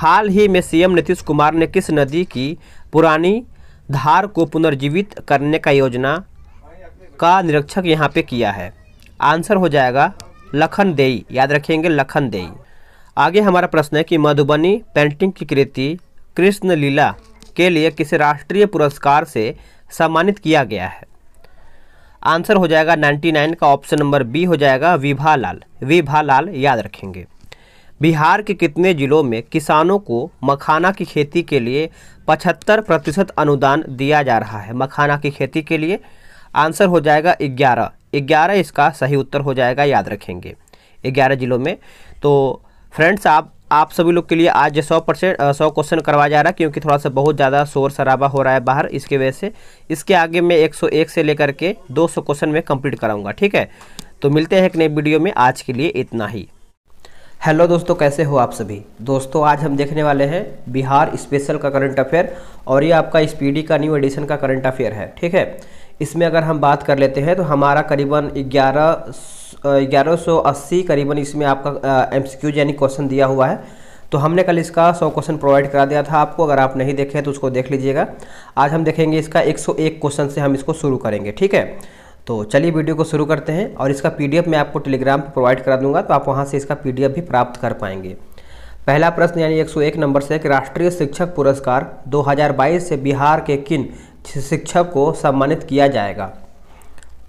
हाल ही में सीएम नीतीश कुमार ने किस नदी की पुरानी धार को पुनर्जीवित करने का योजना का निरीक्षक यहाँ पे किया है आंसर हो जाएगा लखनदेई याद रखेंगे लखनदेई आगे हमारा प्रश्न है कि मधुबनी पेंटिंग की कृति कृष्ण लीला के लिए किस राष्ट्रीय पुरस्कार से सम्मानित किया गया है आंसर हो जाएगा 99 का ऑप्शन नंबर बी हो जाएगा विभा लाल विभा लाल याद रखेंगे बिहार के कितने जिलों में किसानों को मखाना की खेती के लिए 75 प्रतिशत अनुदान दिया जा रहा है मखाना की खेती के लिए आंसर हो जाएगा ग्यारह ग्यारह इसका सही उत्तर हो जाएगा याद रखेंगे ग्यारह जिलों में तो फ्रेंड्स आप आप सभी लोग के लिए आज सौ परसेंट सौ क्वेश्चन करवा जा रहा है क्योंकि थोड़ा सा बहुत ज़्यादा शोर शराबा हो रहा है बाहर इसके वजह से इसके आगे मैं 101 से लेकर के 200 क्वेश्चन में कंप्लीट कराऊंगा ठीक है तो मिलते हैं एक नए वीडियो में आज के लिए इतना ही हेलो दोस्तों कैसे हो आप सभी दोस्तों आज हम देखने वाले हैं बिहार स्पेशल का करंट अफेयर और ये आपका स्पीडी का न्यू एडिशन का करंट अफेयर है ठीक है इसमें अगर हम बात कर लेते हैं तो हमारा करीबन ग्यारह ग्यारह सौ अस्सी करीबन इसमें आपका एम सी क्यू यानी क्वेश्चन दिया हुआ है तो हमने कल इसका सौ क्वेश्चन प्रोवाइड करा दिया था आपको अगर आप नहीं देखे तो उसको देख लीजिएगा आज हम देखेंगे इसका एक सौ एक क्वेश्चन से हम इसको शुरू करेंगे ठीक है तो चलिए वीडियो को शुरू करते हैं और इसका पी मैं आपको टेलीग्राम पर प्रोवाइड करा दूंगा तो आप वहाँ से इसका पी भी प्राप्त कर पाएंगे पहला प्रश्न यानी 101 नंबर से कि राष्ट्रीय शिक्षक पुरस्कार 2022 से बिहार के किन शिक्षक को सम्मानित किया जाएगा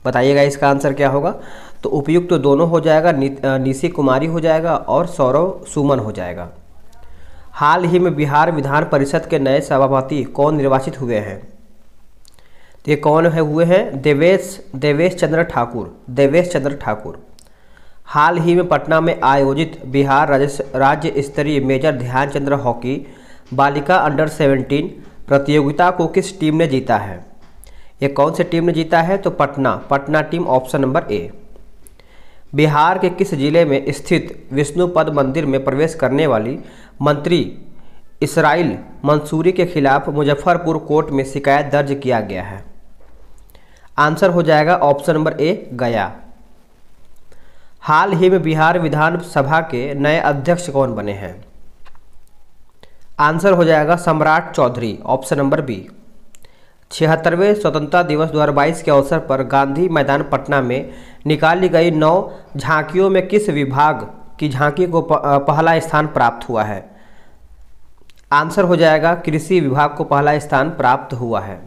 बताइएगा इसका आंसर क्या होगा तो उपयुक्त तो दोनों हो जाएगा निशी कुमारी हो जाएगा और सौरव सुमन हो जाएगा हाल ही में बिहार विधान परिषद के नए सभापति कौन निर्वाचित हुए हैं तो ये कौन है हुए हैं देवेश देवेश चंद्र ठाकुर देवेश चंद्र ठाकुर हाल ही में पटना में आयोजित बिहार राज्य स्तरीय मेजर ध्यानचंद्र हॉकी बालिका अंडर सेवेंटीन प्रतियोगिता को किस टीम ने जीता है ये कौन से टीम ने जीता है तो Patna Patna team option number A Bihar के किस जिले में स्थित विष्णुपद मंदिर में प्रवेश करने वाली मंत्री इसराइल मंसूरी के खिलाफ मुजफ्फरपुर कोर्ट में शिकायत दर्ज किया गया है आंसर हो जाएगा ऑप्शन नंबर ए गया हाल ही में बिहार विधानसभा के नए अध्यक्ष कौन बने हैं आंसर हो जाएगा Samrat Chaudhary option number B छिहत्तरवें स्वतंत्रता दिवस 2022 के अवसर पर गांधी मैदान पटना में निकाली गई नौ झांकियों में किस विभाग की झांकी को पहला स्थान प्राप्त हुआ है आंसर हो जाएगा कृषि विभाग को पहला स्थान प्राप्त हुआ है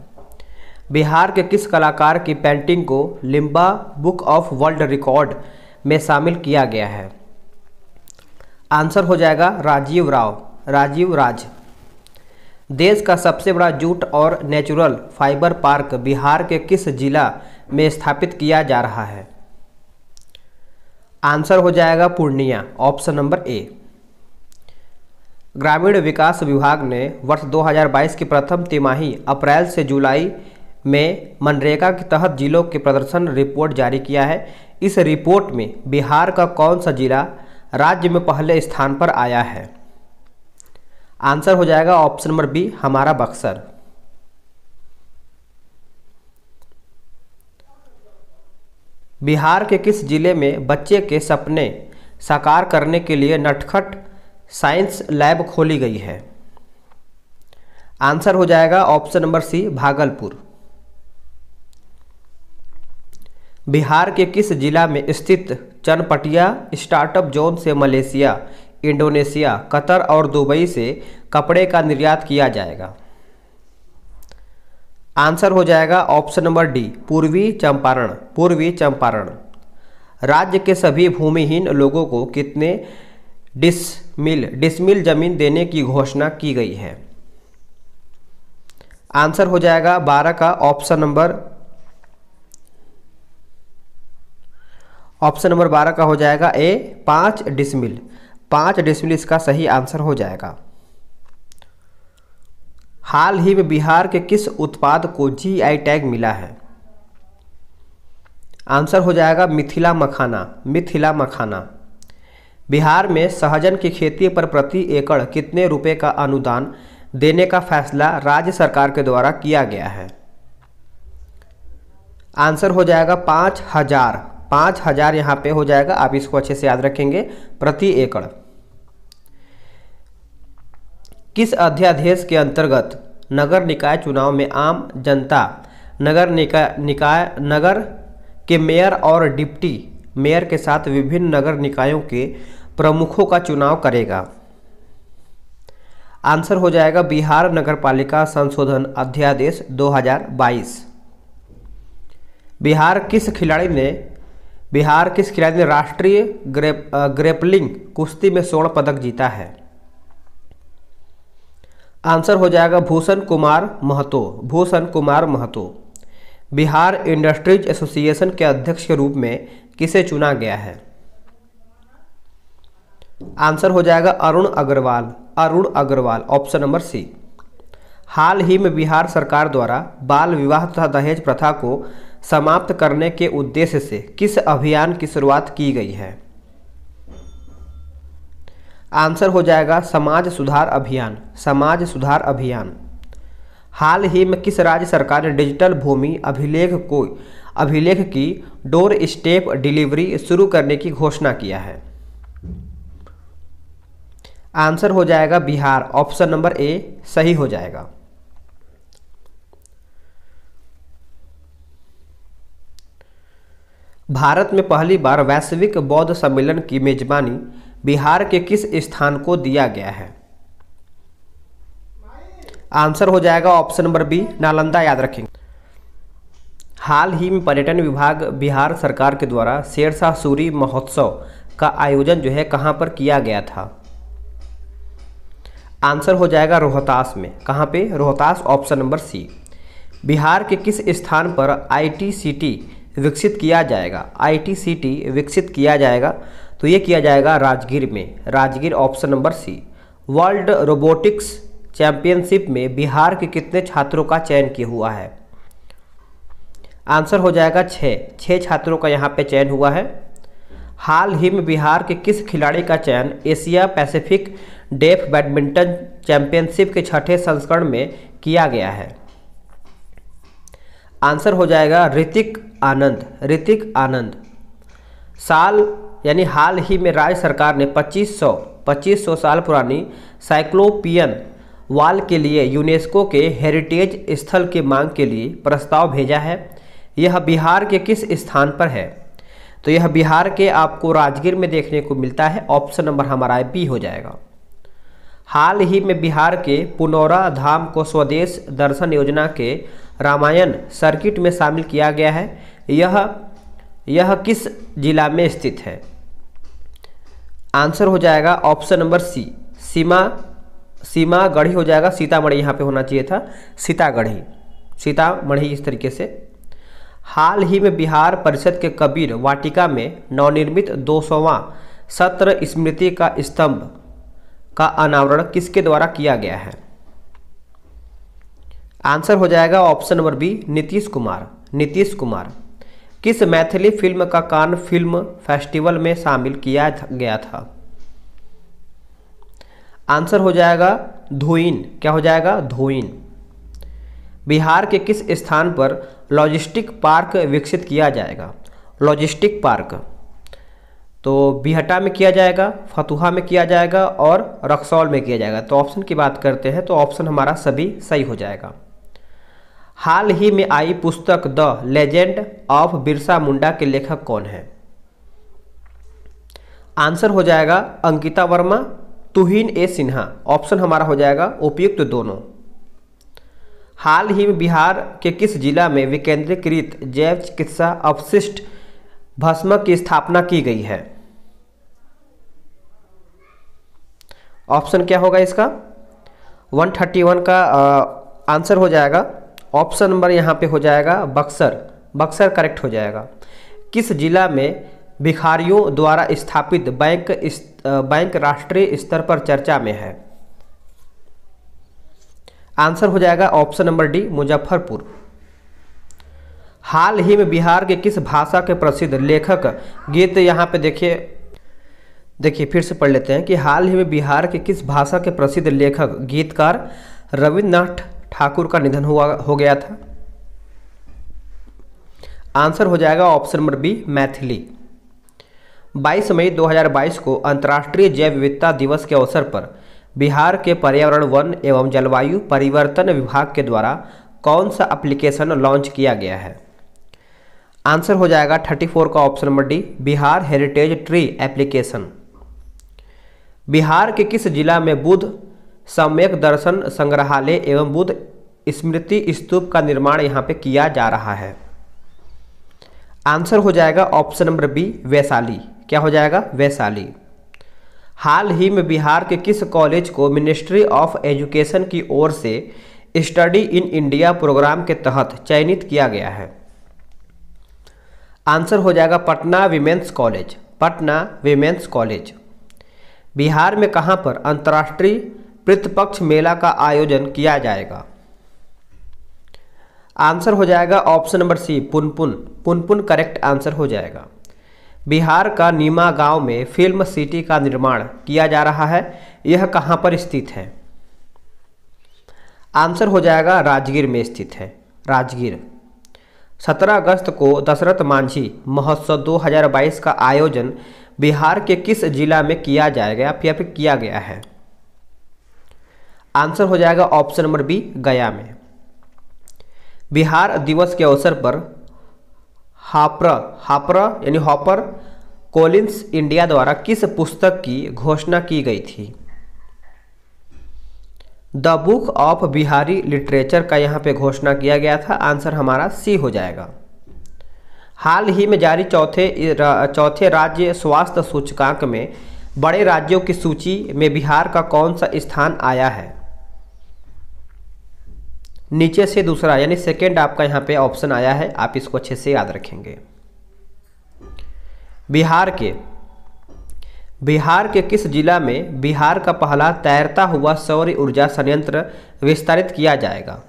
बिहार के किस कलाकार की पेंटिंग को Limca book of world record में शामिल किया गया है आंसर हो जाएगा राजीव राव राजीव राज देश का सबसे बड़ा जूट और नेचुरल फाइबर पार्क बिहार के किस जिला में स्थापित किया जा रहा है आंसर हो जाएगा पूर्णिया ऑप्शन नंबर ए ग्रामीण विकास विभाग ने वर्ष 2022 की प्रथम तिमाही अप्रैल से जुलाई में मनरेगा के तहत जिलों के प्रदर्शन रिपोर्ट जारी किया है इस रिपोर्ट में बिहार का कौन सा जिला राज्य में पहले स्थान पर आया है आंसर हो जाएगा ऑप्शन नंबर बी हमारा बक्सर बिहार के किस जिले में बच्चे के सपने साकार करने के लिए नटखट साइंस लैब खोली गई है आंसर हो जाएगा option number C Bhagalpur Bihar के किस जिला में स्थित चनपटिया स्टार्टअप जोन से मलेशिया इंडोनेशिया कतर और दुबई से कपड़े का निर्यात किया जाएगा आंसर हो जाएगा ऑप्शन नंबर डी पूर्वी चंपारण पूर्वी चंपारण राज्य के सभी भूमिहीन लोगों को कितने डिसमिल डिसमिल जमीन देने की घोषणा की गई है आंसर हो जाएगा बारह का ऑप्शन नंबर ऑप्शन नंबर बारह का हो जाएगा ए पांच डिसमिल पाँच डेसिमल इसका सही आंसर हो जाएगा हाल ही में बिहार के किस उत्पाद को जीआई टैग मिला है आंसर हो जाएगा मिथिला मखाना मिथिला मखाना बिहार में सहजन की खेती पर प्रति एकड़ कितने रुपए का अनुदान देने का फैसला राज्य सरकार के द्वारा किया गया है आंसर हो जाएगा पाँच हजार पाँच हजार यहाँ पे हो जाएगा आप इसको अच्छे से याद रखेंगे प्रति एकड़ किस अध्यादेश के अंतर्गत नगर निकाय चुनाव में आम जनता नगर निकाय निकाय नगर के मेयर और डिप्टी मेयर के साथ विभिन्न नगर निकायों के प्रमुखों का चुनाव करेगा आंसर हो जाएगा बिहार नगरपालिका संशोधन अध्यादेश 2022 बिहार किस खिलाड़ी ने बिहार किस खिलाड़ी ने राष्ट्रीय ग्रेप ग्रेपलिंग कुश्ती में स्वर्ण पदक जीता है आंसर हो जाएगा भूषण कुमार महतो भूषण कुमार महतो बिहार इंडस्ट्रीज एसोसिएशन के अध्यक्ष के रूप में किसे चुना गया है आंसर हो जाएगा Arun Agarwal Arun Agarwal option number C हाल ही में बिहार सरकार द्वारा बाल विवाह तथा दहेज प्रथा को समाप्त करने के उद्देश्य से किस अभियान की शुरुआत की गई है आंसर हो जाएगा समाज सुधार अभियान समाज सुधार अभियान हाल ही में किस राज्य सरकार ने डिजिटल भूमि अभिलेख को अभिलेख की डोर स्टेप डिलीवरी शुरू करने की घोषणा किया है आंसर हो जाएगा बिहार ऑप्शन नंबर ए सही हो जाएगा भारत में पहली बार वैश्विक बौद्ध सम्मेलन की मेजबानी बिहार के किस स्थान को दिया गया है आंसर हो जाएगा ऑप्शन नंबर बी नालंदा याद रखेंगे हाल ही में पर्यटन विभाग बिहार सरकार के द्वारा शेरशाह सूरी महोत्सव का आयोजन जो है कहां पर किया गया था आंसर हो जाएगा रोहतास में कहां पे Rohtas option number C Bihar के किस स्थान पर आईटीसीटी विकसित किया जाएगा आईटीसीटी विकसित किया जाएगा तो ये किया जाएगा राजगीर में Rajgir option number C world robotics championship में बिहार के कितने छात्रों का चयन किया हुआ है आंसर हो जाएगा छः छः छात्रों का यहाँ पे चयन हुआ है हाल ही में बिहार के किस खिलाड़ी का चयन Asia Pacific deaf badminton championship के छठे संस्करण में किया गया है आंसर हो जाएगा ऋतिक आनंद ऋतिक आनंद साल यानी हाल ही में राज्य सरकार ने 2500 2500 साल पुरानी साइक्लोपियन वाल के लिए यूनेस्को के हेरिटेज स्थल की मांग के लिए प्रस्ताव भेजा है यह बिहार के किस स्थान पर है तो यह बिहार के आपको राजगीर में देखने को मिलता है ऑप्शन नंबर हमारा बी हो जाएगा हाल ही में बिहार के पुनौरा धाम को स्वदेश दर्शन योजना के रामायण सर्किट में शामिल किया गया है यह यह किस जिला में स्थित है आंसर हो जाएगा ऑप्शन नंबर सी सीमा सीमा गढ़ी हो जाएगा सीतामढ़ी यहाँ पे होना चाहिए था सीतागढ़ी सीतामढ़ी इस तरीके से हाल ही में बिहार परिषद के कबीर वाटिका में नवनिर्मित दो सौवा सत्र स्मृति का स्तंभ का अनावरण किसके द्वारा किया गया है आंसर हो जाएगा option number B Nitish Kumar Nitish Kumar किस मैथिली फिल्म का कान फिल्म फेस्टिवल में शामिल किया गया था आंसर हो जाएगा धोइन क्या हो जाएगा धोइन बिहार के किस स्थान पर लॉजिस्टिक पार्क विकसित किया जाएगा लॉजिस्टिक पार्क तो बिहटा में किया जाएगा फतुहा में किया जाएगा और रक्सौल में किया जाएगा तो ऑप्शन की बात करते हैं तो ऑप्शन हमारा सभी सही हो जाएगा हाल ही में आई पुस्तक the legend of Birsa Munda के लेखक कौन है आंसर हो जाएगा अंकिता वर्मा तुहिन ए सिन्हा ऑप्शन हमारा हो जाएगा उपयुक्त तो दोनों हाल ही में बिहार के किस जिला में विकेंद्रीकृत जैव चिकित्सा अवशिष्ट भस्म की स्थापना की गई है ऑप्शन क्या होगा इसका 131 का आ, आंसर हो जाएगा ऑप्शन नंबर यहाँ पे हो जाएगा बक्सर बक्सर करेक्ट हो जाएगा किस जिला में भिखारियों द्वारा स्थापित बैंक इस, बैंक राष्ट्रीय स्तर पर चर्चा में है आंसर हो जाएगा ऑप्शन नंबर डी मुजफ्फरपुर हाल ही में बिहार के किस भाषा के प्रसिद्ध लेखक गीत यहाँ पे देखिए देखिए फिर से पढ़ लेते हैं कि हाल ही में बिहार के किस भाषा के प्रसिद्ध लेखक गीतकार रविन्द्रनाथ ठाकुर का निधन हुआ हो गया था आंसर हो जाएगा ऑप्शन नंबर बी मैथिली 22 मई 2022 को अंतर्राष्ट्रीय जैव विविधता दिवस के अवसर पर बिहार के पर्यावरण वन एवं जलवायु परिवर्तन विभाग के द्वारा कौन सा एप्लीकेशन लॉन्च किया गया है आंसर हो जाएगा 34 का option number D Bihar heritage tree application Bihar के किस जिला में बुध सम्यक दर्शन संग्रहालय एवं बुद्ध स्मृति स्तूप का निर्माण यहाँ पे किया जा रहा है आंसर हो जाएगा ऑप्शन नंबर बी वैशाली क्या हो जाएगा वैशाली हाल ही में बिहार के किस कॉलेज को मिनिस्ट्री ऑफ एजुकेशन की ओर से स्टडी इन इंडिया प्रोग्राम के तहत चयनित किया गया है आंसर हो जाएगा Patna women's college Patna women's college Bihar में कहाँ पर अंतर्राष्ट्रीय पितृपक्ष मेला का आयोजन किया जाएगा आंसर हो जाएगा option number C Punpun Punpun correct answer हो जाएगा बिहार का नीमा गांव में फिल्म सिटी का निर्माण किया जा रहा है यह कहां पर स्थित है आंसर हो जाएगा राजगीर में स्थित है राजगीर 17 अगस्त को दशरथ मांझी महोत्सव 2022 का आयोजन बिहार के किस जिला में किया जाएगा या फिर किया गया है आंसर हो जाएगा ऑप्शन नंबर बी गया में बिहार दिवस के अवसर पर हापर हापरा यानी हॉपर कोलिंस इंडिया द्वारा किस पुस्तक की घोषणा की गई थी the book of Bihari literature का यहाँ पे घोषणा किया गया था आंसर हमारा सी हो जाएगा हाल ही में जारी चौथे चौथे राज्य स्वास्थ्य सूचकांक में बड़े राज्यों की सूची में बिहार का कौन सा स्थान आया है नीचे से दूसरा यानी सेकेंड आपका यहाँ पे ऑप्शन आया है आप इसको अच्छे से याद रखेंगे बिहार के बिहार के किस जिला में बिहार का पहला तैरता हुआ सौर ऊर्जा संयंत्र विस्तारित किया जाएगा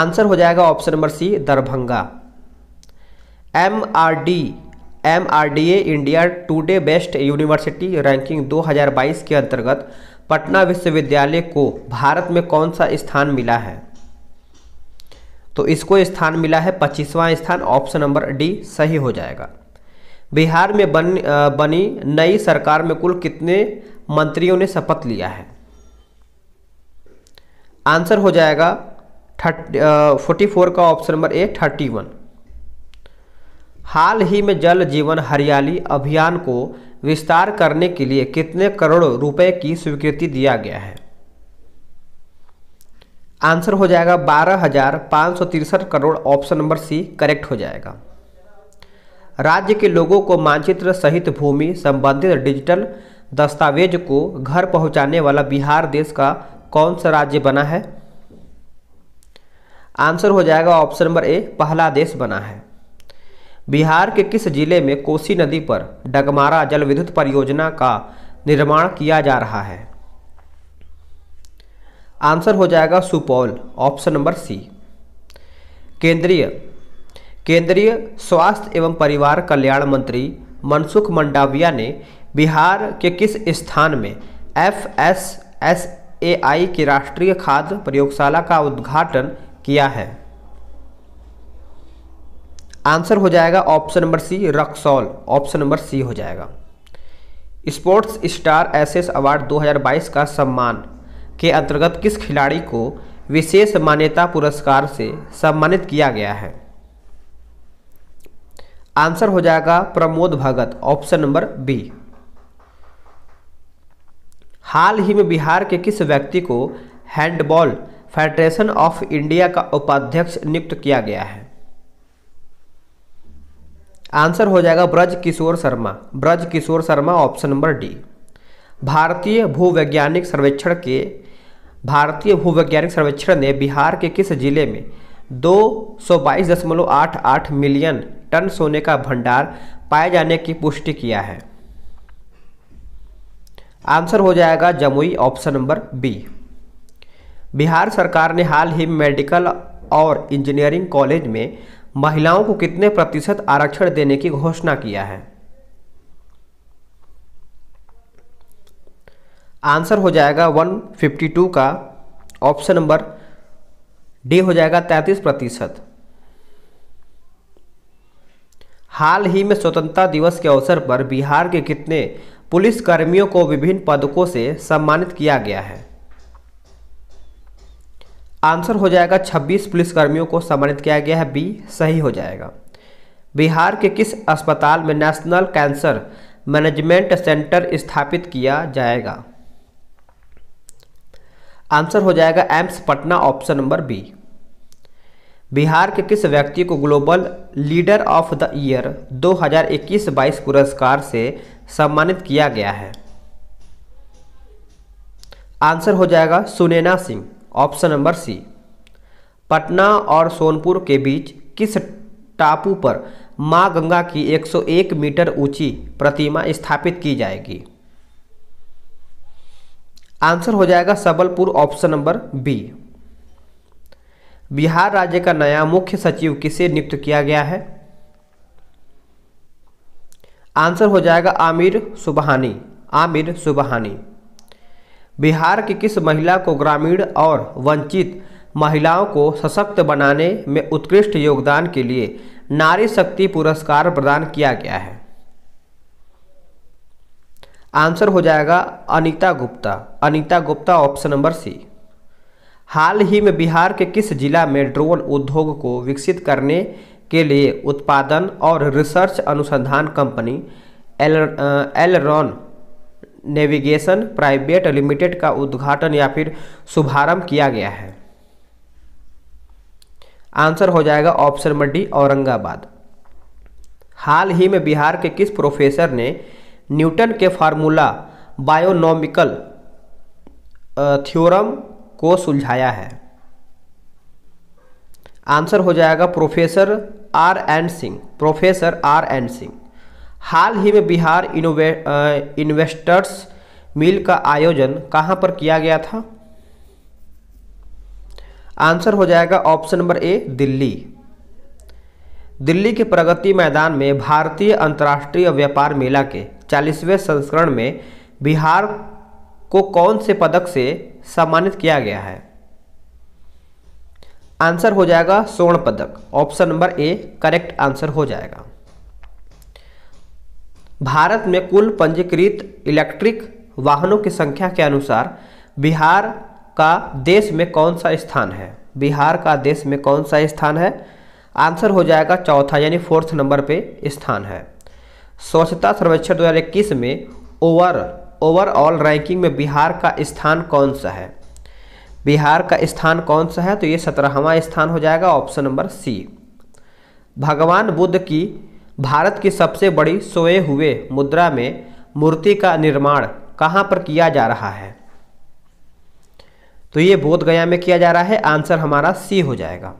आंसर हो जाएगा option number C Darbhanga M R D M R D A India Today best university ranking 2022 के अंतर्गत पटना विश्वविद्यालय को भारत में कौन सा स्थान मिला है तो इसको स्थान मिला है पच्चीसवां स्थान ऑप्शन नंबर डी सही हो जाएगा बिहार में बन बनी नई सरकार में कुल कितने मंत्रियों ने शपथ लिया है आंसर हो जाएगा थर्टी फोर्टी फोर का option number A thirty one हाल ही में जल जीवन हरियाली अभियान को विस्तार करने के लिए कितने करोड़ रुपए की स्वीकृति दिया गया है आंसर हो जाएगा बारह हजार पाँच सौ तिरसठ crore option number C correct हो जाएगा राज्य के लोगों को मानचित्र सहित भूमि संबंधित डिजिटल दस्तावेज को घर पहुंचाने वाला बिहार देश का कौन सा राज्य बना है आंसर हो जाएगा ऑप्शन नंबर ए पहला देश बना है बिहार के किस जिले में कोसी नदी पर डगमारा जल विद्युत परियोजना का निर्माण किया जा रहा है आंसर हो जाएगा सुपौल ऑप्शन नंबर सी केंद्रीय केंद्रीय स्वास्थ्य एवं परिवार कल्याण मंत्री मनसुख मंडाविया ने बिहार के किस स्थान में F S S A I की राष्ट्रीय खाद्य प्रयोगशाला का उद्घाटन किया है आंसर हो जाएगा option number C Raxaul option number C हो जाएगा स्पोर्ट्स स्टार एस अवार्ड 2022 का सम्मान के अंतर्गत किस खिलाड़ी को विशेष मान्यता पुरस्कार से सम्मानित किया गया है आंसर हो जाएगा Pramod Bhagat option number B हाल ही में बिहार के किस व्यक्ति को हैंडबॉल फेडरेशन ऑफ इंडिया का उपाध्यक्ष नियुक्त किया गया है आंसर हो जाएगा Braj Kishore Sharma Braj Kishore Sharma option number D भारतीय भूवैज्ञानिक सर्वेक्षण के भारतीय भूवैज्ञानिक सर्वेक्षण ने बिहार के किस जिले में दो सौ बाईस दशमलव आठ आठ मिलियन टन सोने का भंडार पाए जाने की पुष्टि किया है आंसर हो जाएगा Jamui option number B Bihar सरकार ने हाल ही मेडिकल और इंजीनियरिंग कॉलेज में महिलाओं को कितने प्रतिशत आरक्षण देने की घोषणा किया है आंसर हो जाएगा 152 का ऑप्शन नंबर डी हो जाएगा 33 प्रतिशत हाल ही में स्वतंत्रता दिवस के अवसर पर बिहार के कितने पुलिसकर्मियों को विभिन्न पदकों से सम्मानित किया गया है आंसर हो जाएगा 26 पुलिसकर्मियों को सम्मानित किया गया है बी सही हो जाएगा बिहार के किस अस्पताल में नेशनल कैंसर मैनेजमेंट सेंटर स्थापित किया जाएगा आंसर हो जाएगा AIIMS Patna option number B Bihar के किस व्यक्ति को global leader of the year 2021-22 पुरस्कार से सम्मानित किया गया है आंसर हो जाएगा Sunaina Singh option number C Patna और सोनपुर के बीच किस टापू पर मां गंगा की 101 मीटर ऊंची प्रतिमा स्थापित की जाएगी आंसर हो जाएगा Sabalpur option number B Bihar राज्य का नया मुख्य सचिव किसे नियुक्त किया गया है आंसर हो जाएगा आमिर सुबहानी आमिर सुबहानी बिहार की किस महिला को ग्रामीण और वंचित महिलाओं को सशक्त बनाने में उत्कृष्ट योगदान के लिए नारी शक्ति पुरस्कार प्रदान किया गया है आंसर हो जाएगा Anita Gupta Anita Gupta option number C हाल ही में बिहार के किस जिला में ड्रोन उद्योग को विकसित करने के लिए उत्पादन और रिसर्च अनुसंधान company L Elron navigation private limited का उद्घाटन या फिर शुभारंभ किया गया है आंसर हो जाएगा ऑप्शन नंबर डी औरंगाबाद हाल ही में बिहार के किस प्रोफेसर ने न्यूटन के फार्मूला बायोनॉमिकल थ्योरम को सुलझाया है आंसर हो जाएगा professor R and Singh professor R and Singh हाल ही में बिहार इनोवे इन्वेस्टर्स मील का आयोजन कहाँ पर किया गया था आंसर हो जाएगा option number A Delhi Delhi के प्रगति मैदान में भारतीय अंतर्राष्ट्रीय व्यापार मेला के चालीसवें संस्करण में बिहार को कौन से पदक से सम्मानित किया गया है आंसर हो जाएगा स्वर्ण पदक option number A correct answer हो जाएगा भारत में कुल पंजीकृत इलेक्ट्रिक वाहनों की संख्या के अनुसार बिहार का देश में कौन सा स्थान है बिहार का देश में कौन सा स्थान है आंसर हो जाएगा चौथा यानी फोर्थ नंबर पे स्थान है स्वच्छता सर्वेक्षण 2021 में ओवर ओवरऑल रैंकिंग में बिहार का स्थान कौन सा है बिहार का स्थान कौन सा है तो ये सत्रहवा स्थान हो जाएगा ऑप्शन नंबर सी भगवान बुद्ध की भारत की सबसे बड़ी सोए हुए मुद्रा में मूर्ति का निर्माण कहां पर किया जा रहा है तो ये बोधगया में किया जा रहा है आंसर हमारा सी हो जाएगा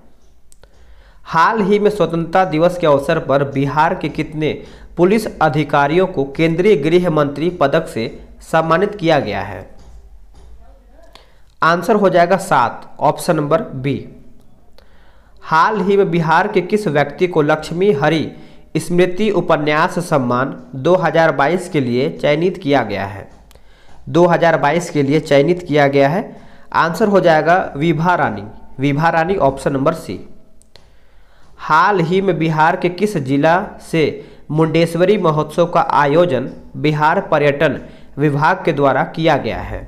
हाल ही में स्वतंत्रता दिवस के अवसर पर बिहार के कितने पुलिस अधिकारियों को केंद्रीय गृह मंत्री पदक से सम्मानित किया गया है आंसर हो जाएगा सात ऑप्शन नंबर बी हाल ही में बिहार के किस व्यक्ति को लक्ष्मी हरि स्मृति उपन्यास सम्मान 2022 के लिए चयनित किया गया है 2022 के लिए चयनित किया गया है आंसर हो जाएगा Vibha Rani Vibha Rani option number C हाल ही में बिहार के किस जिला से मुंडेश्वरी महोत्सव का आयोजन बिहार पर्यटन विभाग के द्वारा किया गया है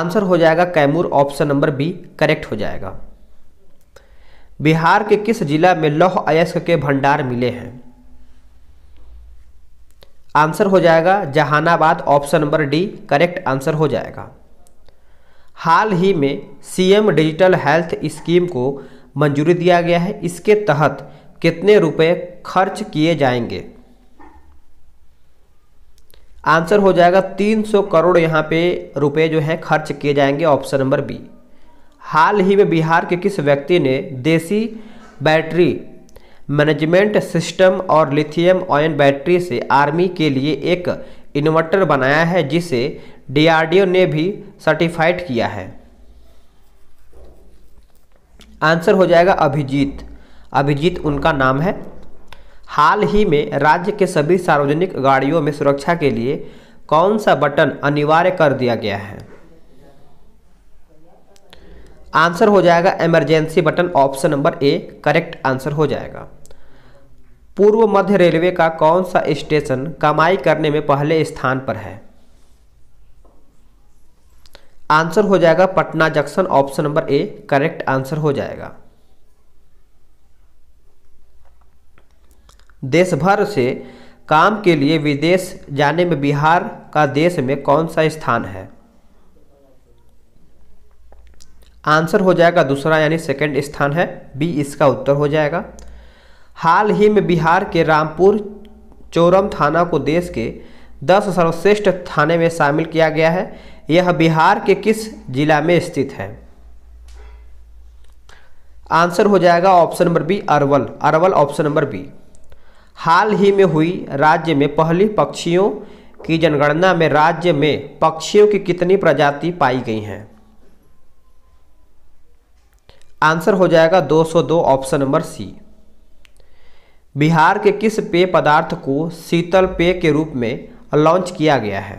आंसर हो जाएगा Kaimur option number B correct हो जाएगा बिहार के किस जिला में लौह अयस्क के भंडार मिले हैं आंसर हो जाएगा Jehanabad option number D correct answer हो जाएगा हाल ही में सीएम डिजिटल हेल्थ स्कीम को मंजूरी दिया गया है इसके तहत कितने रुपए खर्च किए जाएंगे आंसर हो जाएगा 300 करोड़ यहाँ पे रुपए जो है खर्च किए जाएंगे ऑप्शन नंबर बी हाल ही में बिहार के किस व्यक्ति ने देसी बैटरी मैनेजमेंट सिस्टम और लिथियम ऑयन बैटरी से आर्मी के लिए एक इन्वर्टर बनाया है जिसे डीआरडीओ ने भी सर्टिफाइड किया है आंसर हो जाएगा अभिजीत अभिजीत उनका नाम है हाल ही में राज्य के सभी सार्वजनिक गाड़ियों में सुरक्षा के लिए कौन सा बटन अनिवार्य कर दिया गया है आंसर हो जाएगा emergency button option number A correct answer हो जाएगा पूर्व मध्य रेलवे का कौन सा स्टेशन कमाई करने में पहले स्थान पर है आंसर हो जाएगा Patna junction option number A correct answer हो जाएगा देश भर से काम के लिए विदेश जाने में बिहार का देश में कौन सा स्थान है आंसर हो जाएगा दूसरा यानी सेकंड स्थान है बी इसका उत्तर हो जाएगा हाल ही में बिहार के रामपुर चोरम थाना को देश के दस सर्वश्रेष्ठ थाने में शामिल किया गया है यह बिहार के किस जिला में स्थित है आंसर हो जाएगा option number B Arwal Arwal option number B हाल ही में हुई राज्य में पहली पक्षियों की जनगणना में राज्य में पक्षियों की कितनी प्रजाति पाई गई हैं आंसर हो जाएगा 202 ऑप्शन नंबर सी बिहार के किस पेय पदार्थ को शीतल पेय के रूप में लॉन्च किया गया है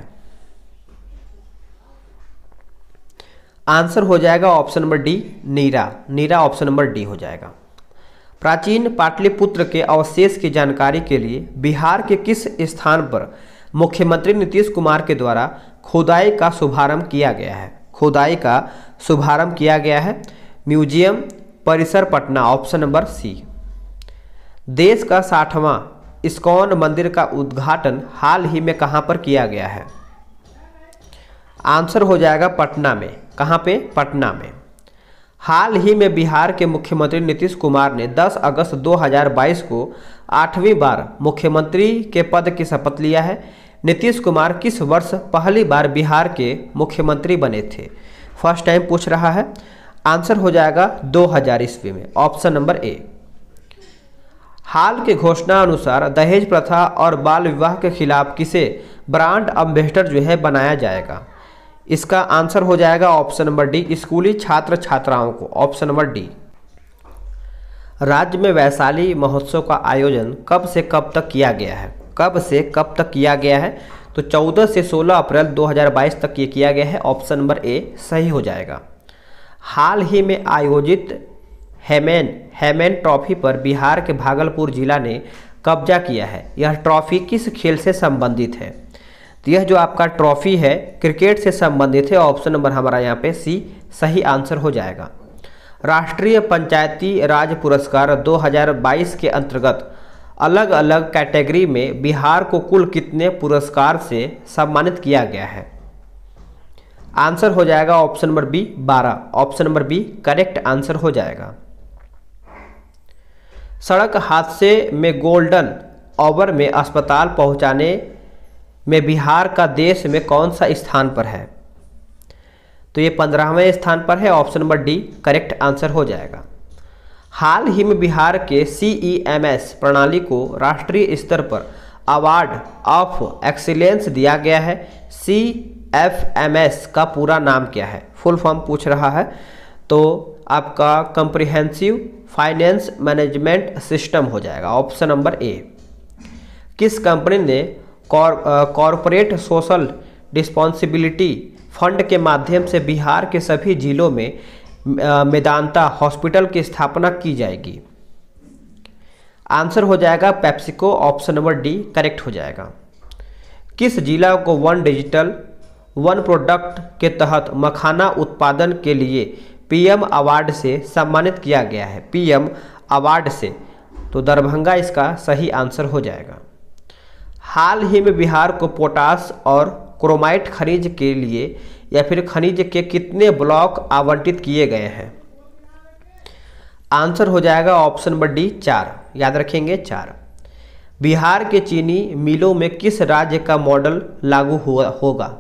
आंसर हो जाएगा option number D Neera Neera option number D हो जाएगा प्राचीन पाटलिपुत्र के अवशेष की जानकारी के लिए बिहार के किस स्थान पर मुख्यमंत्री नीतीश कुमार के द्वारा खुदाई का शुभारंभ किया गया है खुदाई का शुभारंभ किया गया है म्यूजियम परिसर पटना ऑप्शन नंबर सी देश का साठवां इस्कॉन मंदिर का उद्घाटन हाल ही में कहां पर किया गया है आंसर हो जाएगा पटना में कहां पे पटना में हाल ही में बिहार के मुख्यमंत्री नीतीश कुमार ने 10 अगस्त 2022 को आठवीं बार मुख्यमंत्री के पद की शपथ लिया है नीतीश कुमार किस वर्ष पहली बार बिहार के मुख्यमंत्री बने थे फर्स्ट टाइम पूछ रहा है आंसर हो जाएगा 2000 ईस्वी में ऑप्शन नंबर ए हाल के घोषणा अनुसार दहेज प्रथा और बाल विवाह के खिलाफ किसे ब्रांड अम्बेसडर जो है बनाया जाएगा इसका आंसर हो जाएगा ऑप्शन नंबर डी स्कूली छात्र छात्राओं को ऑप्शन नंबर डी राज्य में वैशाली महोत्सव का आयोजन कब से कब तक किया गया है कब से कब तक किया गया है तो 14 से 16 अप्रैल 2022 तक ये किया गया है ऑप्शन नंबर ए सही हो जाएगा हाल ही में आयोजित हेमेन हेमेन ट्रॉफी पर बिहार के भागलपुर जिला ने कब्जा किया है यह ट्रॉफी किस खेल से संबंधित है तो यह जो आपका ट्रॉफी है क्रिकेट से संबंधित है ऑप्शन नंबर हमारा यहाँ पे सी सही आंसर हो जाएगा राष्ट्रीय पंचायती राज पुरस्कार 2022 के अंतर्गत अलग अलग कैटेगरी में बिहार को कुल कितने पुरस्कार से सम्मानित किया गया है आंसर हो जाएगा ऑप्शन नंबर बी बारह option number B correct answer हो जाएगा सड़क हादसे में गोल्डन ओवर में अस्पताल पहुंचाने में बिहार का देश में कौन सा स्थान पर है तो ये पंद्रहवें स्थान पर है option number D correct answer हो जाएगा हाल ही में बिहार के सीईएमएस e प्रणाली को राष्ट्रीय स्तर पर अवार्ड ऑफ एक्सीलेंस दिया गया है सी एफ एम एस का पूरा नाम क्या है फुल फॉर्म पूछ रहा है तो आपका कंप्रिहेंसिव फाइनेंस मैनेजमेंट सिस्टम हो जाएगा ऑप्शन नंबर ए किस कंपनी ने कॉरपोरेट सोशल रिस्पॉन्सिबिलिटी फंड के माध्यम से बिहार के सभी जिलों में मेदांता हॉस्पिटल की स्थापना की जाएगी आंसर हो जाएगा PepsiCo option number D correct हो जाएगा किस जिला को वन डिजिटल वन प्रोडक्ट के तहत मखाना उत्पादन के लिए पीएम अवार्ड से सम्मानित किया गया है पीएम अवार्ड से तो दरभंगा इसका सही आंसर हो जाएगा हाल ही में बिहार को पोटास और क्रोमाइट खनिज के लिए या फिर खनिज के कितने ब्लॉक आवंटित किए गए हैं आंसर हो जाएगा ऑप्शन नंबर डी चार याद रखेंगे चार बिहार के चीनी मिलों में किस राज्य का मॉडल लागू हुआ होगा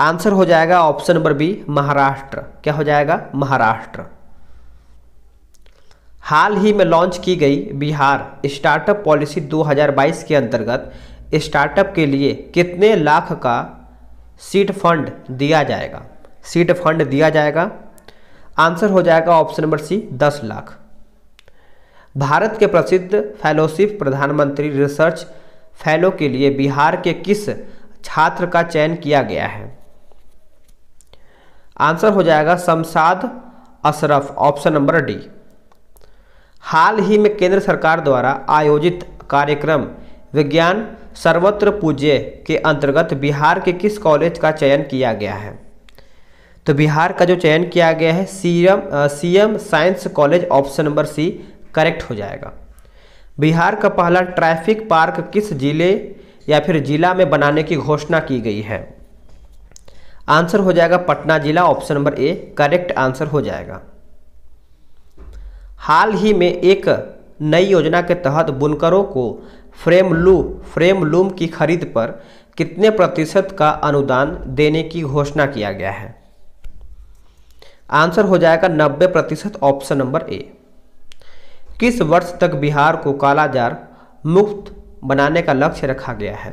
आंसर हो जाएगा ऑप्शन नंबर बी महाराष्ट्र क्या हो जाएगा महाराष्ट्र हाल ही में लॉन्च की गई बिहार स्टार्टअप पॉलिसी 2022 के अंतर्गत स्टार्टअप के लिए कितने लाख का सीट फंड दिया जाएगा सीट फंड दिया जाएगा आंसर हो जाएगा ऑप्शन नंबर सी दस लाख भारत के प्रसिद्ध फेलोशिप प्रधानमंत्री रिसर्च फेलो के लिए बिहार के किस छात्र का चयन किया गया है आंसर हो जाएगा Shamshad Ashraf option number D हाल ही में केंद्र सरकार द्वारा आयोजित कार्यक्रम विज्ञान सर्वत्र पूज्य के अंतर्गत बिहार के किस कॉलेज का चयन किया गया है तो बिहार का जो चयन किया गया है CM CM science college option number C correct हो जाएगा बिहार का पहला ट्रैफिक पार्क किस जिले या फिर जिला में बनाने की घोषणा की गई है आंसर हो जाएगा पटना जिला option number A correct answer हो जाएगा हाल ही में एक नई योजना के तहत बुनकरों को फ्रेम लू फ्रेम लूम की खरीद पर कितने प्रतिशत का अनुदान देने की घोषणा किया गया है आंसर हो जाएगा नब्बे प्रतिशत ऑप्शन नंबर ए किस वर्ष तक बिहार को कालाजार मुक्त बनाने का लक्ष्य रखा गया है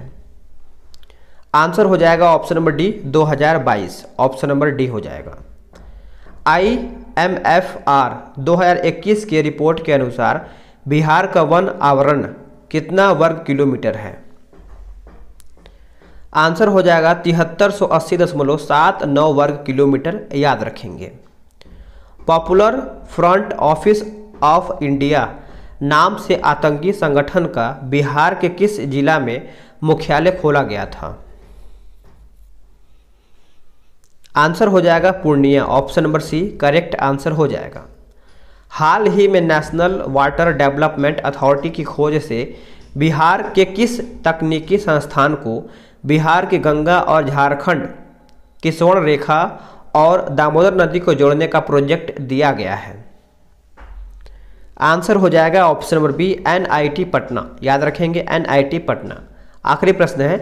आंसर हो जाएगा option number D 2022 option number D हो जाएगा आई एम एफ आर दो के रिपोर्ट के अनुसार बिहार का वन आवरण कितना वर्ग किलोमीटर है आंसर हो जाएगा तिहत्तर सौ अस्सी दशमलव सात नौ वर्ग किलोमीटर याद रखेंगे popular front office of India नाम से आतंकी संगठन का बिहार के किस जिला में मुख्यालय खोला गया था आंसर हो जाएगा Purnia option number C correct answer हो जाएगा हाल ही में नेशनल वाटर डेवलपमेंट अथॉरिटी की खोज से बिहार के किस तकनीकी संस्थान को बिहार की गंगा और झारखंड की स्वर्ण रेखा और दामोदर नदी को जोड़ने का प्रोजेक्ट दिया गया है आंसर हो जाएगा option number B NIT Patna याद रखेंगे एनआईटी पटना आखिरी प्रश्न है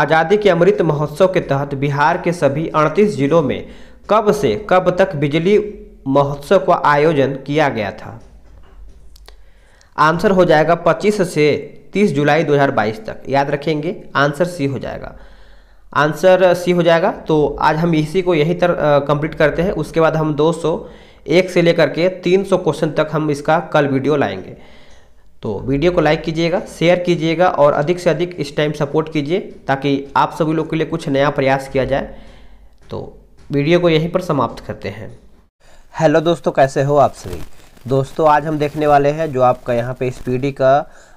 आज़ादी के अमृत महोत्सव के तहत बिहार के सभी अड़तीस जिलों में कब से कब तक बिजली महोत्सव का आयोजन किया गया था आंसर हो जाएगा 25 से 30 जुलाई 2022 तक याद रखेंगे आंसर सी हो जाएगा आंसर सी हो जाएगा तो आज हम इसी को यहीं तर कंप्लीट करते हैं उसके बाद हम 201 से लेकर के 300 क्वेश्चन तक हम इसका कल वीडियो लाएंगे तो वीडियो को लाइक कीजिएगा शेयर कीजिएगा और अधिक से अधिक इस टाइम सपोर्ट कीजिए ताकि आप सभी लोग के लिए कुछ नया प्रयास किया जाए तो वीडियो को यहीं पर समाप्त करते हैं हेलो दोस्तों कैसे हो आप सभी दोस्तों आज हम देखने वाले हैं जो आपका यहाँ पे स्पीडी का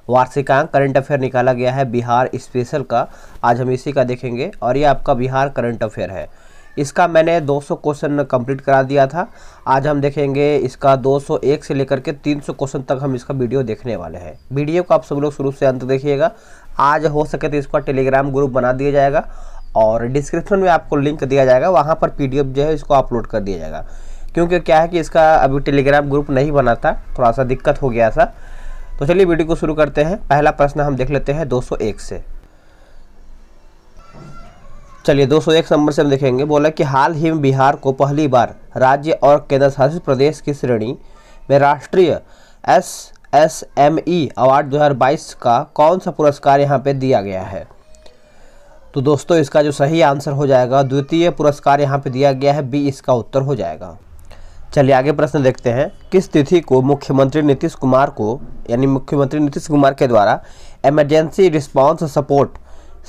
वार्षिकांक करंट अफेयर निकाला गया है बिहार स्पेशल का आज हम इसी का देखेंगे और ये आपका बिहार करंट अफेयर है इसका मैंने 200 क्वेश्चन कंप्लीट करा दिया था आज हम देखेंगे इसका 201 से लेकर के 300 क्वेश्चन तक हम इसका वीडियो देखने वाले हैं वीडियो को आप सब लोग शुरू से अंत देखिएगा आज हो सके तो इसका टेलीग्राम ग्रुप बना दिया जाएगा और डिस्क्रिप्शन में आपको लिंक दिया जाएगा वहाँ पर पी जो है इसको अपलोड कर दिया जाएगा क्योंकि क्या है कि इसका अभी टेलीग्राम ग्रुप नहीं बना था थोड़ा सा दिक्कत हो गया था तो चलिए वीडियो को शुरू करते हैं पहला प्रश्न हम देख लेते हैं 201 से चलिए दो नंबर से हम देखेंगे बोला कि हाल ही में बिहार को पहली बार राज्य और केंद्र शासित प्रदेश की श्रेणी में राष्ट्रीय S S M E award 2022 का कौन सा पुरस्कार यहाँ पे दिया गया है तो दोस्तों इसका जो सही आंसर हो जाएगा द्वितीय पुरस्कार यहाँ पे दिया गया है बी इसका उत्तर हो जाएगा चलिए आगे प्रश्न देखते हैं किस तिथि को मुख्यमंत्री नीतीश कुमार को यानी मुख्यमंत्री नीतीश कुमार के द्वारा इमरजेंसी रिस्पांस सपोर्ट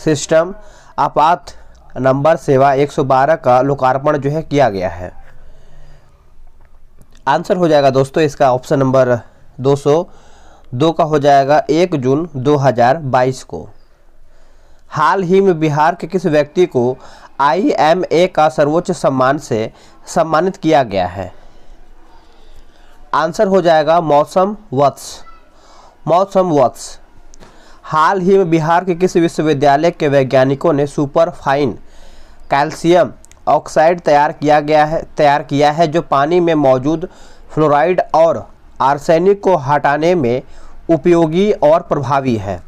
सिस्टम आपात नंबर सेवा 112 का लोकार्पण जो है किया गया है आंसर हो जाएगा दोस्तों इसका ऑप्शन नंबर 202 का हो जाएगा 1 जून 2022 को हाल ही में बिहार के किस व्यक्ति को आईएमए का सर्वोच्च सम्मान से सम्मानित किया गया है आंसर हो जाएगा मौसम वत्स मौसम वत्स हाल ही में बिहार के किस विश्वविद्यालय के वैज्ञानिकों ने सुपर फाइन कैल्शियम ऑक्साइड तैयार किया गया है तैयार किया है जो पानी में मौजूद फ्लोराइड और आर्सेनिक को हटाने में उपयोगी और प्रभावी है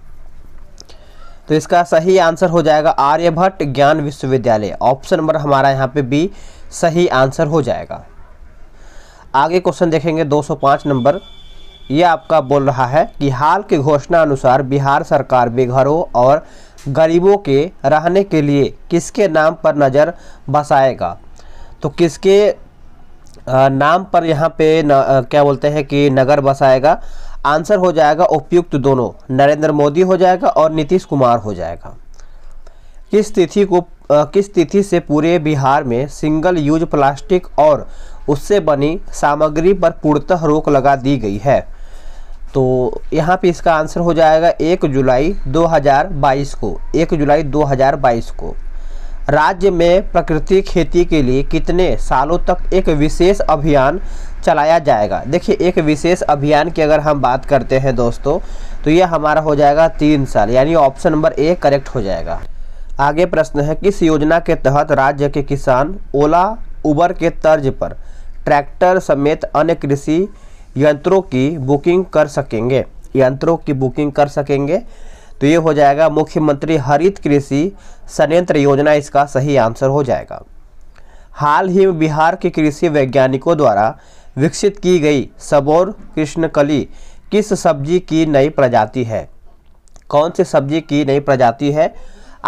तो इसका सही आंसर हो जाएगा आर्यभट्ट ज्ञान विश्वविद्यालय ऑप्शन नंबर हमारा यहाँ पे बी सही आंसर हो जाएगा आगे क्वेश्चन देखेंगे 205 नंबर ये आपका बोल रहा है कि हाल की घोषणा अनुसार बिहार सरकार बेघरों और गरीबों के रहने के लिए किसके नाम पर नज़र बसाएगा तो किसके नाम पर यहाँ पे न, क्या बोलते हैं कि नगर बसाएगा आंसर हो जाएगा उपयुक्त दोनों नरेंद्र मोदी हो जाएगा और नीतीश कुमार हो जाएगा किस तिथि को किस तिथि से पूरे बिहार में सिंगल यूज प्लास्टिक और उससे बनी सामग्री पर पूर्णतः रोक लगा दी गई है तो यहाँ पे इसका आंसर हो जाएगा एक जुलाई 2022 को एक जुलाई 2022 को राज्य में प्रकृति खेती के लिए कितने सालों तक एक विशेष अभियान चलाया जाएगा देखिए एक विशेष अभियान की अगर हम बात करते हैं दोस्तों तो यह हमारा हो जाएगा तीन साल यानी ऑप्शन नंबर ए करेक्ट हो जाएगा आगे प्रश्न है किस योजना के तहत राज्य के किसान ओला उबर के तर्ज पर ट्रैक्टर समेत अन्य कृषि यंत्रों की बुकिंग कर सकेंगे यंत्रों की बुकिंग कर सकेंगे तो ये हो जाएगा मुख्यमंत्री हरित कृषि संयंत्र योजना इसका सही आंसर हो जाएगा हाल ही में बिहार के कृषि वैज्ञानिकों द्वारा विकसित की गई सबौर कृष्णकली किस सब्जी की नई प्रजाति है कौन सी सब्जी की नई प्रजाति है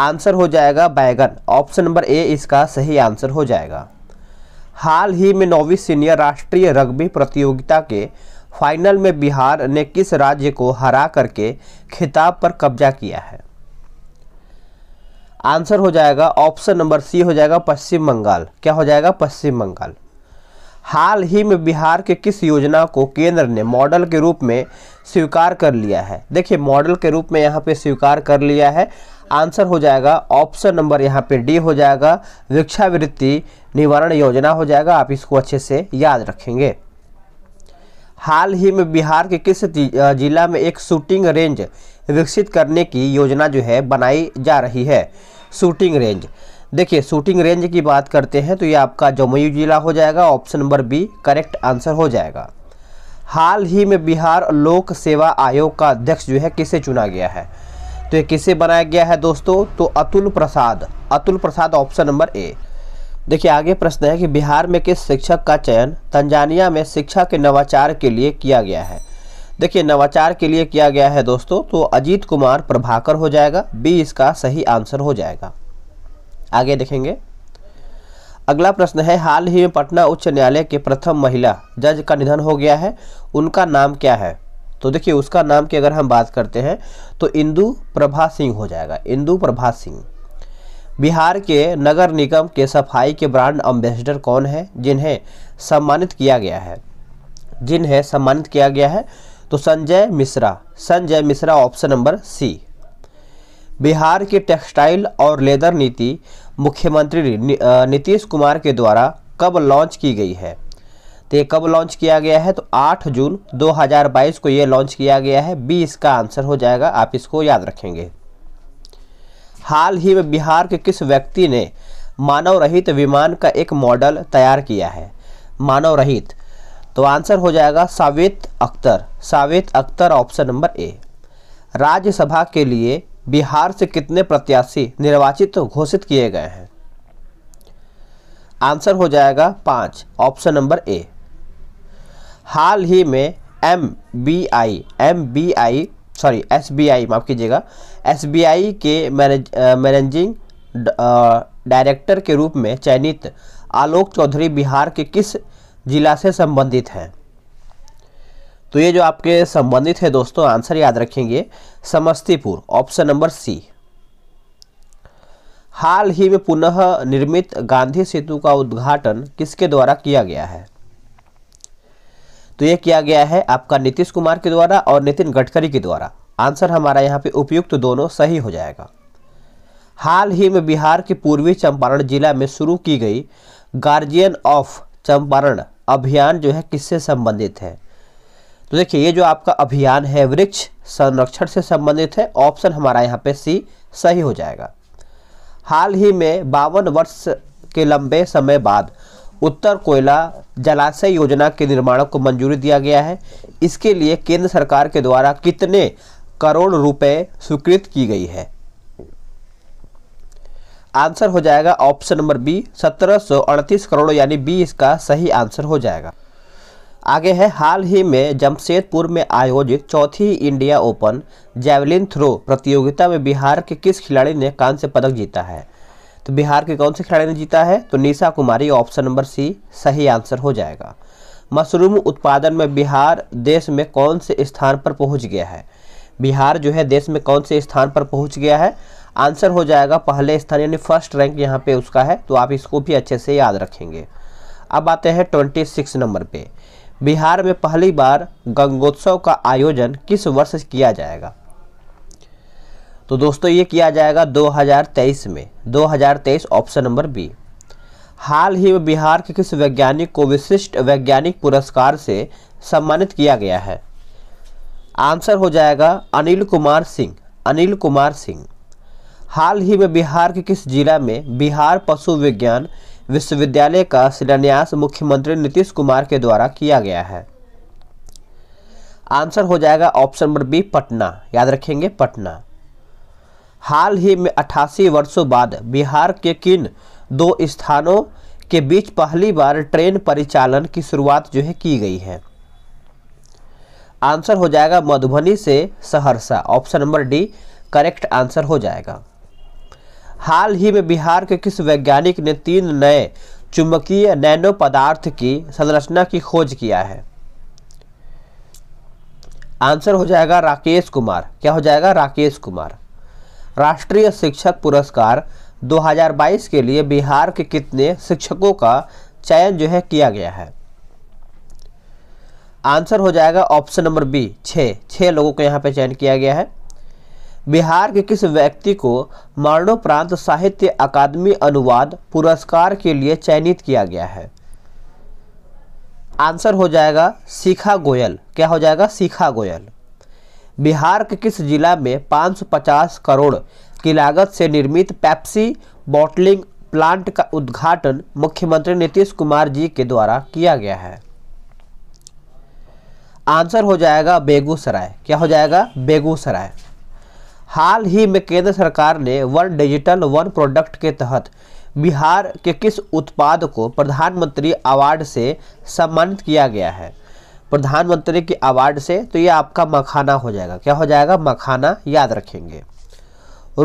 आंसर हो जाएगा बैगन ऑप्शन नंबर ए इसका सही आंसर हो जाएगा हाल ही में नौवीं सीनियर राष्ट्रीय रग्बी प्रतियोगिता के फाइनल में बिहार ने किस राज्य को हरा करके खिताब पर कब्जा किया है आंसर हो जाएगा ऑप्शन नंबर सी हो जाएगा पश्चिम बंगाल क्या हो जाएगा पश्चिम बंगाल हाल ही में बिहार के किस योजना को केंद्र ने मॉडल के रूप में स्वीकार कर लिया है देखिए मॉडल के रूप में यहाँ पे स्वीकार कर लिया है आंसर हो जाएगा ऑप्शन नंबर यहाँ पे डी हो जाएगा वृक्षावृत्ति निवारण योजना हो जाएगा आप इसको अच्छे से याद रखेंगे हाल ही में बिहार के किस जिला में एक शूटिंग रेंज विकसित करने की योजना जो है बनाई जा रही है शूटिंग रेंज देखिए शूटिंग रेंज की बात करते हैं तो ये आपका जमुई जिला हो जाएगा option number B correct answer हो जाएगा हाल ही में बिहार लोक सेवा आयोग का अध्यक्ष जो है किसे चुना गया है तो ये किसे बनाया गया है दोस्तों तो Atul Prasad Atul Prasad option number A देखिए आगे प्रश्न है कि बिहार में किस शिक्षक का चयन तंजानिया में शिक्षा के नवाचार के लिए किया गया है देखिए नवाचार के लिए किया गया है दोस्तों तो अजीत कुमार प्रभाकर हो जाएगा बी इसका सही आंसर हो जाएगा आगे देखेंगे अगला प्रश्न है हाल ही में पटना उच्च न्यायालय के प्रथम महिला जज का निधन हो गया है उनका नाम क्या है तो देखिए उसका नाम की अगर हम बात करते हैं तो इंदु प्रभा सिंह हो जाएगा इंदू प्रभा सिंह बिहार के नगर निगम के सफाई के ब्रांड एम्बेसडर कौन है जिन्हें सम्मानित किया गया है जिन्हें सम्मानित किया गया है तो Sanjay Mishra Sanjay Mishra option number C Bihar की टेक्सटाइल और लेदर नीति मुख्यमंत्री नीतीश कुमार के द्वारा कब लॉन्च की गई है तो ये कब लॉन्च किया गया है तो 8 जून 2022 को ये लॉन्च किया गया है बी इसका आंसर हो जाएगा आप इसको याद रखेंगे हाल ही में बिहार के किस व्यक्ति ने मानव रहित विमान का एक मॉडल तैयार किया है मानव रहित तो आंसर हो जाएगा Savet Akhtar Savet Akhtar option number A Rajya Sabha के लिए बिहार से कितने प्रत्याशी निर्वाचित तो घोषित किए गए हैं आंसर हो जाएगा पाँच ऑप्शन नंबर ए हाल ही में M B I M B I sorry S B I माफ़ कीजिएगा एस बी आई के मैनेज मैनेजिंग डायरेक्टर के रूप में चयनित आलोक चौधरी बिहार के किस जिला से संबंधित हैं तो ये जो आपके संबंधित है दोस्तों आंसर याद रखेंगे समस्तीपुर ऑप्शन नंबर सी हाल ही में पुनः निर्मित गांधी सेतु का उद्घाटन किसके द्वारा किया गया है तो यह किया गया है आपका नीतीश कुमार के द्वारा और नितिन गडकरी के द्वारा आंसर हमारा यहाँ पे उपयुक्त तो दोनों सही हो जाएगा हाल ही में बिहार के पूर्वी चंपारण जिला में शुरू की गई गार्जियन ऑफ चंपारण अभियान जो है किससे संबंधित है तो देखिए ये जो आपका अभियान है वृक्ष संरक्षण से संबंधित है ऑप्शन हमारा यहाँ पे सी सही हो जाएगा हाल ही में बावन वर्ष के लंबे समय बाद उत्तर कोयला जलाशय योजना के निर्माण को मंजूरी दिया गया है इसके लिए केंद्र सरकार के द्वारा कितने करोड़ रुपए स्वीकृत की गई है आंसर हो जाएगा ऑप्शन नंबर बी सत्रह करोड़ यानी बी इसका सही आंसर हो जाएगा आगे है हाल ही में जमशेदपुर में आयोजित चौथी इंडिया ओपन जैवलिन थ्रो प्रतियोगिता में बिहार के किस खिलाड़ी ने कांस्य पदक जीता है तो बिहार के कौन से खिलाड़ी ने जीता है तो निशा कुमारी ऑप्शन नंबर सी सही आंसर हो जाएगा मशरूम उत्पादन में बिहार देश में कौन से स्थान पर पहुंच गया है बिहार जो है देश में कौन से स्थान पर पहुंच गया है आंसर हो जाएगा पहले स्थान यानी फर्स्ट रैंक यहाँ पे उसका है तो आप इसको भी अच्छे से याद रखेंगे अब आते हैं ट्वेंटी सिक्स नंबर पे बिहार में पहली बार गंगोत्सव का आयोजन किस वर्ष किया जाएगा तो दोस्तों ये किया जाएगा 2023 में 2023 ऑप्शन नंबर बी हाल ही में बिहार के किस वैज्ञानिक को विशिष्ट वैज्ञानिक पुरस्कार से सम्मानित किया गया है आंसर हो जाएगा अनिल कुमार सिंह अनिल कुमार सिंह हाल ही में बिहार के किस जिला में बिहार पशु विज्ञान विश्वविद्यालय का शिलान्यास मुख्यमंत्री नीतीश कुमार के द्वारा किया गया है आंसर हो जाएगा ऑप्शन नंबर बी पटना याद रखेंगे पटना हाल ही में अठासी वर्षों बाद बिहार के किन दो स्थानों के बीच पहली बार ट्रेन परिचालन की शुरुआत जो है की गई है आंसर हो जाएगा मधुबनी से Saharsa option number D correct answer हो जाएगा हाल ही में बिहार के किस वैज्ञानिक ने तीन नए चुंबकीय नैनो पदार्थ की संरचना की खोज किया है आंसर हो जाएगा राकेश कुमार क्या हो जाएगा राकेश कुमार राष्ट्रीय शिक्षक पुरस्कार 2022 के लिए बिहार के कितने शिक्षकों का चयन जो है किया गया है आंसर हो जाएगा ऑप्शन नंबर बी छः छः लोगों को यहाँ पे चयन किया गया है बिहार के किस व्यक्ति को प्रांत साहित्य अकादमी अनुवाद पुरस्कार के लिए चयनित किया गया है आंसर हो जाएगा शिखा गोयल क्या हो जाएगा शिखा गोयल बिहार के किस जिला में 550 करोड़ की लागत से निर्मित पैप्सी बॉटलिंग प्लांट का उद्घाटन मुख्यमंत्री नीतीश कुमार जी के द्वारा किया गया है आंसर हो जाएगा बेगूसराय क्या हो जाएगा बेगूसराय हाल ही में केंद्र सरकार ने वन डिजिटल वन प्रोडक्ट के तहत बिहार के किस उत्पाद को प्रधानमंत्री अवार्ड से सम्मानित किया गया है प्रधानमंत्री के अवार्ड से तो ये आपका मखाना हो जाएगा क्या हो जाएगा मखाना याद रखेंगे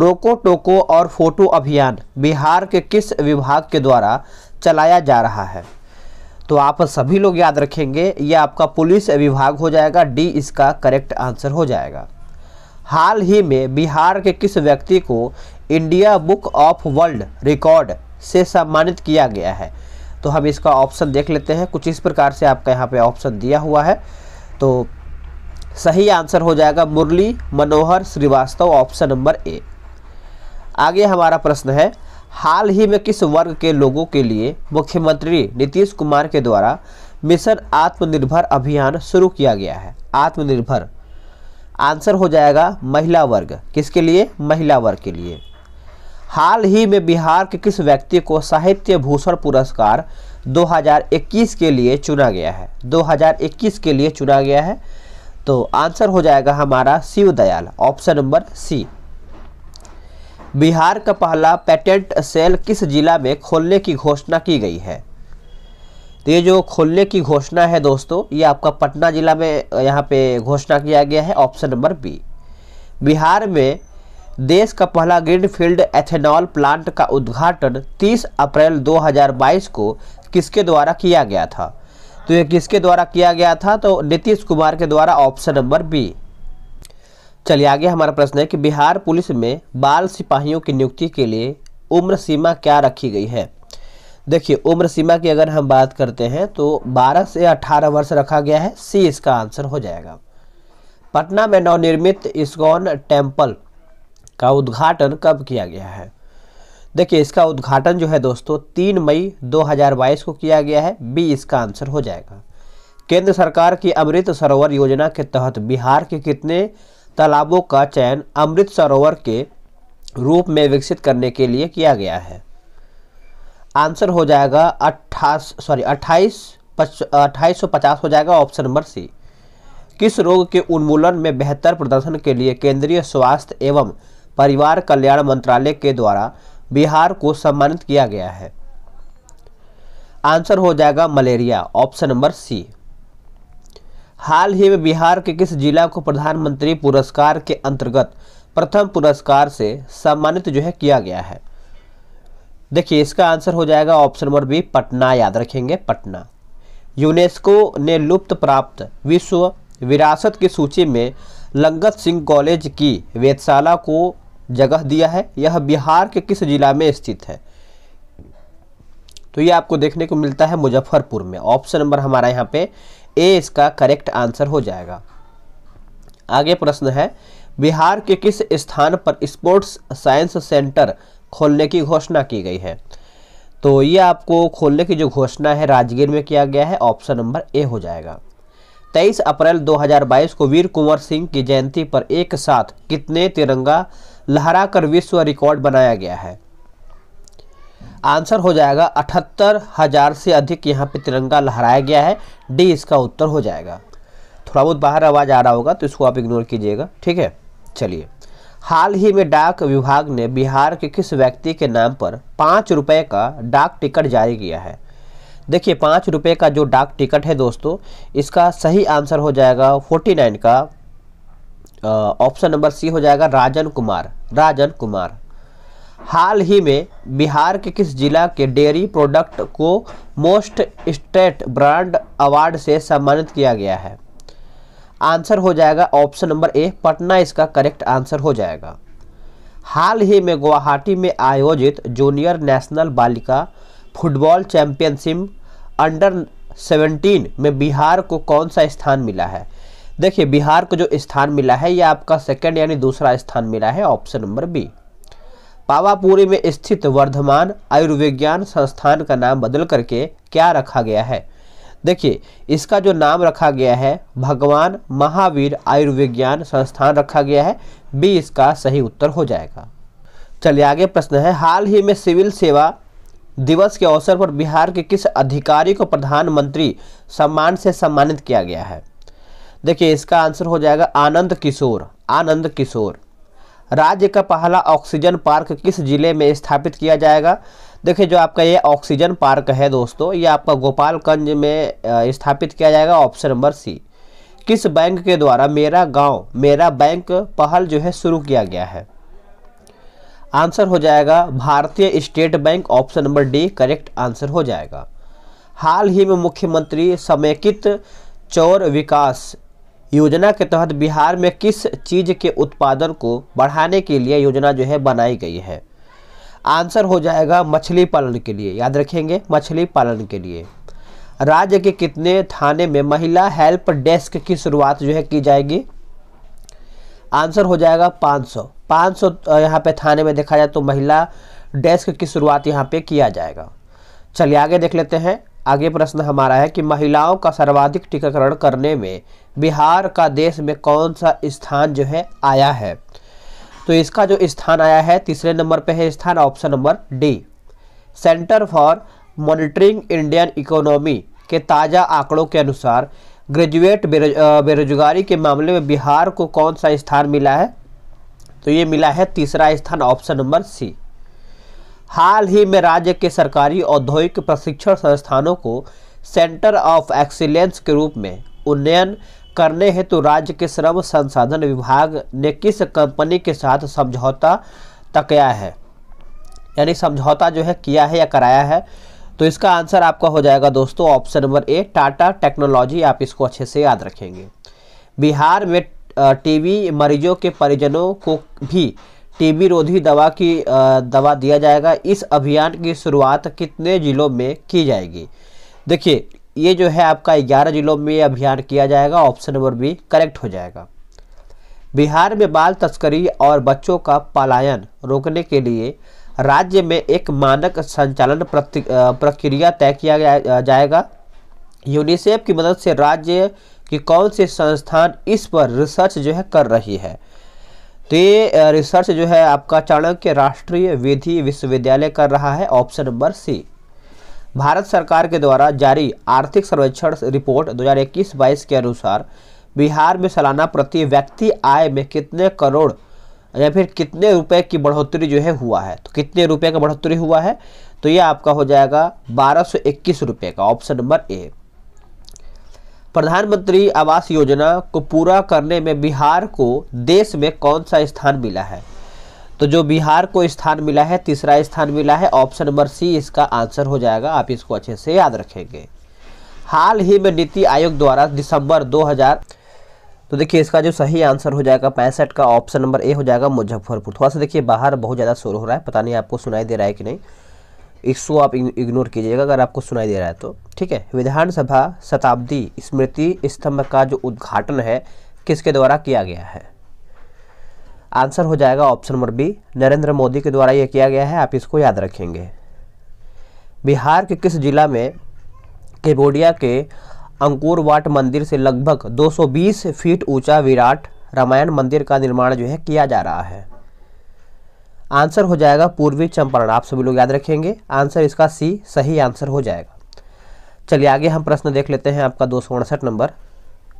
रोको टोको और फोटो अभियान बिहार के किस विभाग के द्वारा चलाया जा रहा है तो आप सभी लोग याद रखेंगे यह आपका पुलिस विभाग हो जाएगा डी इसका करेक्ट आंसर हो जाएगा हाल ही में बिहार के किस व्यक्ति को India book of world record से सम्मानित किया गया है तो हम इसका ऑप्शन देख लेते हैं कुछ इस प्रकार से आपका यहाँ पे ऑप्शन दिया हुआ है तो सही आंसर हो जाएगा Murli Manohar Srivastava option number A आगे हमारा प्रश्न है हाल ही में किस वर्ग के लोगों के लिए मुख्यमंत्री नीतीश कुमार के द्वारा मिशन आत्मनिर्भर अभियान शुरू किया गया है आत्मनिर्भर आंसर हो जाएगा महिला वर्ग किसके लिए महिला वर्ग के लिए हाल ही में बिहार के किस व्यक्ति को साहित्य भूषण पुरस्कार 2021 के लिए चुना गया है 2021 के लिए चुना गया है तो आंसर हो जाएगा हमारा Shiv Dayal option number C Bihar का पहला पेटेंट सेल किस जिला में खोलने की घोषणा की गई है तो ये जो खोलने की घोषणा है दोस्तों ये आपका पटना ज़िला में यहाँ पे घोषणा किया गया है ऑप्शन नंबर बी बिहार में देश का पहला ग्रीनफील्ड एथेनॉल प्लांट का उद्घाटन 30 अप्रैल 2022 को किसके द्वारा किया गया था तो ये किसके द्वारा किया गया था तो नीतीश कुमार के द्वारा ऑप्शन नंबर बी चलिए आगे हमारा प्रश्न है कि बिहार पुलिस में बाल सिपाहियों की नियुक्ति के लिए उम्र सीमा क्या रखी गई है देखिए उम्र सीमा की अगर हम बात करते हैं तो 12 से 18 वर्ष रखा गया है सी इसका आंसर हो जाएगा पटना में नवनिर्मित इस्कॉन टेम्पल का उद्घाटन कब किया गया है देखिए इसका उद्घाटन जो है दोस्तों तीन मई 2022 को किया गया है बी इसका आंसर हो जाएगा केंद्र सरकार की अमृत सरोवर योजना के तहत बिहार के कितने तालाबों का चयन अमृत सरोवर के रूप में विकसित करने के लिए किया गया है आंसर हो जाएगा अट्ठास सॉरी अट्ठाईस अट्ठाईस सौ पचास हो जाएगा ऑप्शन नंबर सी किस रोग के उन्मूलन में बेहतर प्रदर्शन के लिए केंद्रीय स्वास्थ्य एवं परिवार कल्याण मंत्रालय के द्वारा बिहार को सम्मानित किया गया है आंसर हो जाएगा मलेरिया ऑप्शन नंबर सी हाल ही में बिहार के किस जिला को प्रधानमंत्री पुरस्कार के अंतर्गत प्रथम पुरस्कार से सम्मानित जो है किया गया है देखिए इसका आंसर हो जाएगा ऑप्शन नंबर बी पटना याद रखेंगे पटना यूनेस्को ने लुप्त प्राप्त विश्व विरासत की सूची में लंगत सिंह कॉलेज की वेदशाला को जगह दिया है यह बिहार के किस जिला में स्थित है तो ये आपको देखने को मिलता है मुजफ्फरपुर में ऑप्शन नंबर हमारा यहाँ पे ए इसका करेक्ट आंसर हो जाएगा आगे प्रश्न है बिहार के किस स्थान पर स्पोर्ट्स साइंस सेंटर खोलने की घोषणा की गई है तो ये आपको खोलने की जो घोषणा है राजगीर में किया गया है ऑप्शन नंबर ए हो जाएगा 23 अप्रैल 2022 को वीर कुंवर सिंह की जयंती पर एक साथ कितने तिरंगा लहरा कर विश्व रिकॉर्ड बनाया गया है आंसर हो जाएगा अठहत्तर हज़ार से अधिक यहाँ पे तिरंगा लहराया गया है डी इसका उत्तर हो जाएगा थोड़ा बहुत बाहर आवाज़ आ रहा होगा तो इसको आप इग्नोर कीजिएगा ठीक है चलिए हाल ही में डाक विभाग ने बिहार के किस व्यक्ति के नाम पर पाँच रुपये का डाक टिकट जारी किया है देखिए पाँच रुपये का जो डाक टिकट है दोस्तों इसका सही आंसर हो जाएगा फोर्टी नाइन का ऑप्शन नंबर सी हो जाएगा राजन कुमार राजन कुमार हाल ही में बिहार के किस जिला के डेयरी प्रोडक्ट को मोस्ट स्टेट ब्रांड अवार्ड से सम्मानित किया गया है आंसर हो जाएगा ऑप्शन नंबर ए पटना इसका करेक्ट आंसर हो जाएगा हाल ही में गुवाहाटी में आयोजित जूनियर नेशनल बालिका फुटबॉल चैंपियनशिप अंडर 17 में बिहार को कौन सा स्थान मिला है देखिए बिहार को जो स्थान मिला है यह आपका सेकंड यानी दूसरा स्थान मिला है ऑप्शन नंबर बी पावापुरी में स्थित वर्धमान आयुर्विज्ञान संस्थान का नाम बदल करके क्या रखा गया है देखिए इसका जो नाम रखा गया है भगवान महावीर आयुर्विज्ञान संस्थान रखा गया है बी इसका सही उत्तर हो जाएगा चलिए आगे प्रश्न है हाल ही में सिविल सेवा दिवस के अवसर पर बिहार के किस अधिकारी को प्रधानमंत्री सम्मान से सम्मानित किया गया है देखिए इसका आंसर हो जाएगा आनंद किशोर आनंद किशोर राज्य का पहला ऑक्सीजन पार्क किस जिले में स्थापित किया जाएगा देखिए जो आपका ये ऑक्सीजन पार्क है दोस्तों ये आपका गोपालगंज में स्थापित किया जाएगा ऑप्शन नंबर सी किस बैंक के द्वारा मेरा गांव मेरा बैंक पहल जो है शुरू किया गया है आंसर हो जाएगा Bharatiya state bank option number D correct answer हो जाएगा हाल ही में मुख्यमंत्री समेकित चौर विकास योजना के तहत बिहार में किस चीज़ के उत्पादन को बढ़ाने के लिए योजना जो है बनाई गई है आंसर हो जाएगा मछली पालन के लिए याद रखेंगे मछली पालन के लिए राज्य के कितने थाने में महिला हेल्प डेस्क की शुरुआत जो है की जाएगी आंसर हो जाएगा 500 सौ यहाँ पे थाने में देखा जाए तो महिला डेस्क की शुरुआत यहाँ पे किया जाएगा चलिए आगे देख लेते हैं आगे प्रश्न हमारा है कि महिलाओं का सर्वाधिक टीकाकरण करने में बिहार का देश में कौन सा स्थान जो है आया है तो इसका जो स्थान आया है तीसरे नंबर पे है स्थान option number D center for monitoring Indian economy के ताज़ा आंकड़ों के अनुसार ग्रेजुएट बेरोज बेरोजगारी के मामले में बिहार को कौन सा स्थान मिला है तो ये मिला है तीसरा स्थान ऑप्शन नंबर सी हाल ही में राज्य के सरकारी औद्योगिक प्रशिक्षण संस्थानों को सेंटर ऑफ एक्सीलेंस के रूप में उन्नयन करने हेतु राज्य के श्रम संसाधन विभाग ने किस कंपनी के साथ समझौता तकया है यानी समझौता जो है किया है या कराया है तो इसका आंसर आपका हो जाएगा दोस्तों option number A Tata technology आप इसको अच्छे से याद रखेंगे बिहार में टीवी मरीजों के परिजनों को भी टीबी रोधी दवा की दवा दिया जाएगा इस अभियान की शुरुआत कितने ज़िलों में की जाएगी देखिए ये जो है आपका ग्यारह ज़िलों में ये अभियान किया जाएगा ऑप्शन नंबर बी करेक्ट हो जाएगा बिहार में बाल तस्करी और बच्चों का पलायन रोकने के लिए राज्य में एक मानक संचालन प्रक्रिया तय किया जाएगा यूनिसेफ की मदद से राज्य की कौन से संस्थान इस पर रिसर्च जो है कर रही है तो ये रिसर्च जो है आपका चाणक्य राष्ट्रीय विधि विश्वविद्यालय कर रहा है ऑप्शन नंबर सी भारत सरकार के द्वारा जारी आर्थिक सर्वेक्षण रिपोर्ट 2021-22 के अनुसार बिहार में सालाना प्रति व्यक्ति आय में कितने करोड़ या फिर कितने रुपए की बढ़ोतरी जो है हुआ है तो कितने रुपए का बढ़ोतरी हुआ है तो ये आपका हो जाएगा बारह सौ इक्कीस रुपये का ऑप्शन नंबर ए प्रधानमंत्री आवास योजना को पूरा करने में बिहार को देश में कौन सा स्थान मिला है तो जो बिहार को स्थान मिला है तीसरा स्थान मिला है ऑप्शन नंबर सी इसका आंसर हो जाएगा आप इसको अच्छे से याद रखेंगे हाल ही में नीति आयोग द्वारा दिसंबर 2000 तो देखिए इसका जो सही आंसर हो जाएगा पैंसठ का ऑप्शन नंबर ए हो जाएगा मुजफ्फरपुर थोड़ा सा देखिए बाहर बहुत ज़्यादा शोर हो रहा है पता नहीं आपको सुनाई दे रहा है कि नहीं इसको आप इग्नोर कीजिएगा अगर आपको सुनाई दे रहा है तो ठीक है विधानसभा शताब्दी स्मृति स्तंभ का जो उद्घाटन है किसके द्वारा किया गया है आंसर हो जाएगा option number B Narendra Modi के द्वारा यह किया गया है आप इसको याद रखेंगे बिहार के किस जिला में केबोडिया के अंकुरवाट मंदिर से लगभग 220 फीट ऊंचा विराट रामायण मंदिर का निर्माण जो है किया जा रहा है आंसर हो जाएगा पूर्वी चंपारण आप सभी लोग याद रखेंगे आंसर इसका सी सही आंसर हो जाएगा चलिए आगे हम प्रश्न देख लेते हैं आपका दो नंबर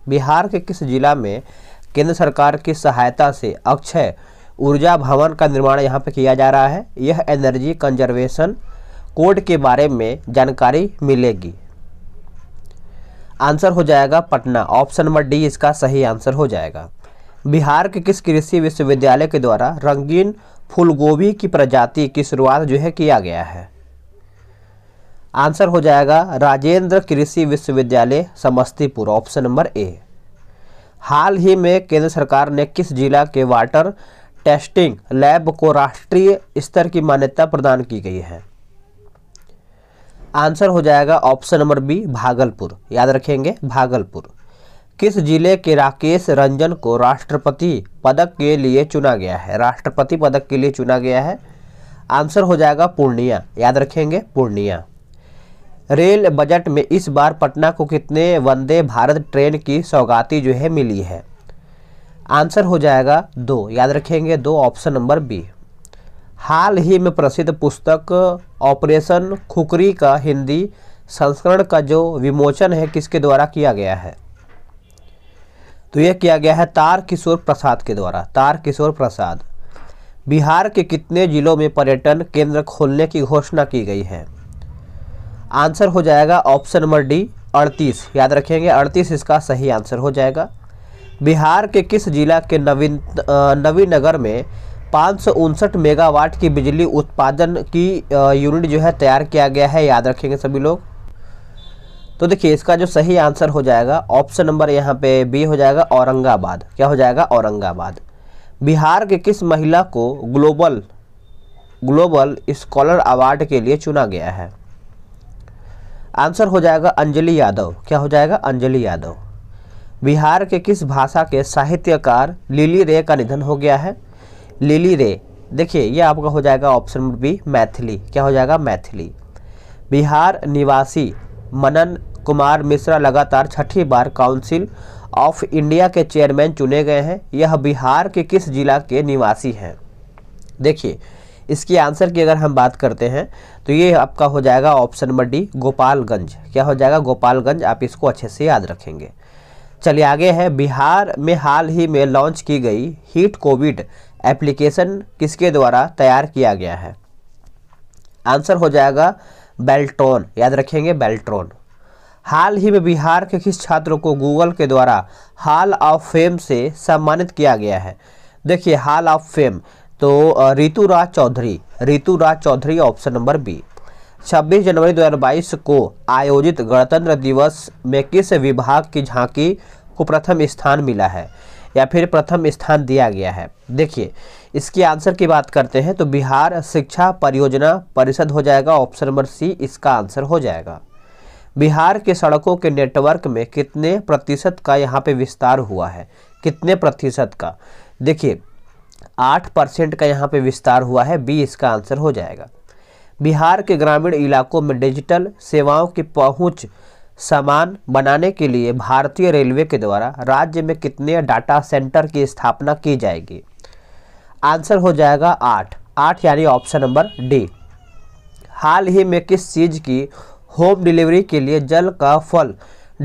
बिहार के किस जिला में केंद्र सरकार की सहायता से अक्षय ऊर्जा भवन का निर्माण यहाँ पर किया जा रहा है यह एनर्जी कंजर्वेशन कोड के बारे में जानकारी मिलेगी आंसर हो जाएगा पटना ऑप्शन नंबर डी इसका सही आंसर हो जाएगा बिहार के किस कृषि विश्वविद्यालय के द्वारा रंगीन फूलगोभी की प्रजाति की शुरुआत जो है किया गया है आंसर हो जाएगा Rajendra Krishi Vishwavidyalaya Samastipur option number A हाल ही में केंद्र सरकार ने किस जिला के वाटर टेस्टिंग लैब को राष्ट्रीय स्तर की मान्यता प्रदान की गई है आंसर हो जाएगा ऑप्शन नंबर बी भागलपुर याद रखेंगे भागलपुर किस जिले के राकेश रंजन को राष्ट्रपति पदक के लिए चुना गया है राष्ट्रपति पदक के लिए चुना गया है आंसर हो जाएगा पूर्णिया याद रखेंगे पूर्णिया रेल बजट में इस बार पटना को कितने वंदे भारत ट्रेन की सौगाती जो है मिली है आंसर हो जाएगा दो याद रखेंगे दो ऑप्शन नंबर बी हाल ही में प्रसिद्ध पुस्तक ऑपरेशन खुकरी का हिंदी संस्करण का जो विमोचन है किसके द्वारा किया गया है तो यह किया गया है तार किशोर प्रसाद के द्वारा तार किशोर प्रसाद बिहार के कितने जिलों में पर्यटन केंद्र खोलने की घोषणा की गई है आंसर हो जाएगा ऑप्शन नंबर डी अड़तीस याद रखेंगे अड़तीस इसका सही आंसर हो जाएगा बिहार के किस जिला के नवीन नवीनगर में पाँच मेगावाट की बिजली उत्पादन की यूनिट जो है तैयार किया गया है याद रखेंगे सभी लोग तो देखिए इसका जो सही आंसर हो जाएगा ऑप्शन नंबर यहाँ पे बी हो जाएगा औरंगाबाद क्या हो जाएगा औरंगाबाद बिहार के किस महिला को ग्लोबल ग्लोबल स्कॉलर अवार्ड के लिए चुना गया है आंसर हो जाएगा अंजलि यादव क्या हो जाएगा अंजलि यादव बिहार के किस भाषा के साहित्यकार लिली रे का निधन हो गया है लिली रे देखिए ये आपका हो जाएगा ऑप्शन बी मैथिली क्या हो जाएगा मैथिली बिहार निवासी मनन कुमार मिश्रा लगातार छठी बार काउंसिल ऑफ इंडिया के चेयरमैन चुने गए हैं यह बिहार के किस जिला के निवासी हैं देखिए इसके आंसर की अगर हम बात करते हैं तो ये आपका हो जाएगा ऑप्शन नंबर डी गोपालगंज क्या हो जाएगा गोपालगंज आप इसको अच्छे से याद रखेंगे चलिए आगे है बिहार में हाल ही में लॉन्च की गई हीट कोविड एप्लीकेशन किसके द्वारा तैयार किया गया है आंसर हो जाएगा बेल्ट्रॉन याद रखेंगे बेल्ट्रॉन हाल ही में बिहार के किस छात्रों को गूगल के द्वारा हाल ऑफ फेम से सम्मानित किया गया है देखिए हाल ऑफ फेम तो Raj Chaudhary Raj Chaudhary option number B 26 जनवरी 2022 को आयोजित गणतंत्र दिवस में किस विभाग की झांकी को प्रथम स्थान मिला है या फिर प्रथम स्थान दिया गया है देखिए इसके आंसर की बात करते हैं तो बिहार शिक्षा परियोजना परिषद हो जाएगा ऑप्शन नंबर सी इसका आंसर हो जाएगा बिहार के सड़कों के नेटवर्क में कितने प्रतिशत का यहाँ पे विस्तार हुआ है कितने प्रतिशत का देखिए आठ परसेंट का यहाँ पे विस्तार हुआ है बी इसका आंसर हो जाएगा बिहार के ग्रामीण इलाकों में डिजिटल सेवाओं की पहुँच समान बनाने के लिए भारतीय रेलवे के द्वारा राज्य में कितने डाटा सेंटर की स्थापना की जाएगी आंसर हो जाएगा आठ आठ यानी ऑप्शन नंबर डी हाल ही में किस चीज़ की होम डिलीवरी के लिए जल का फल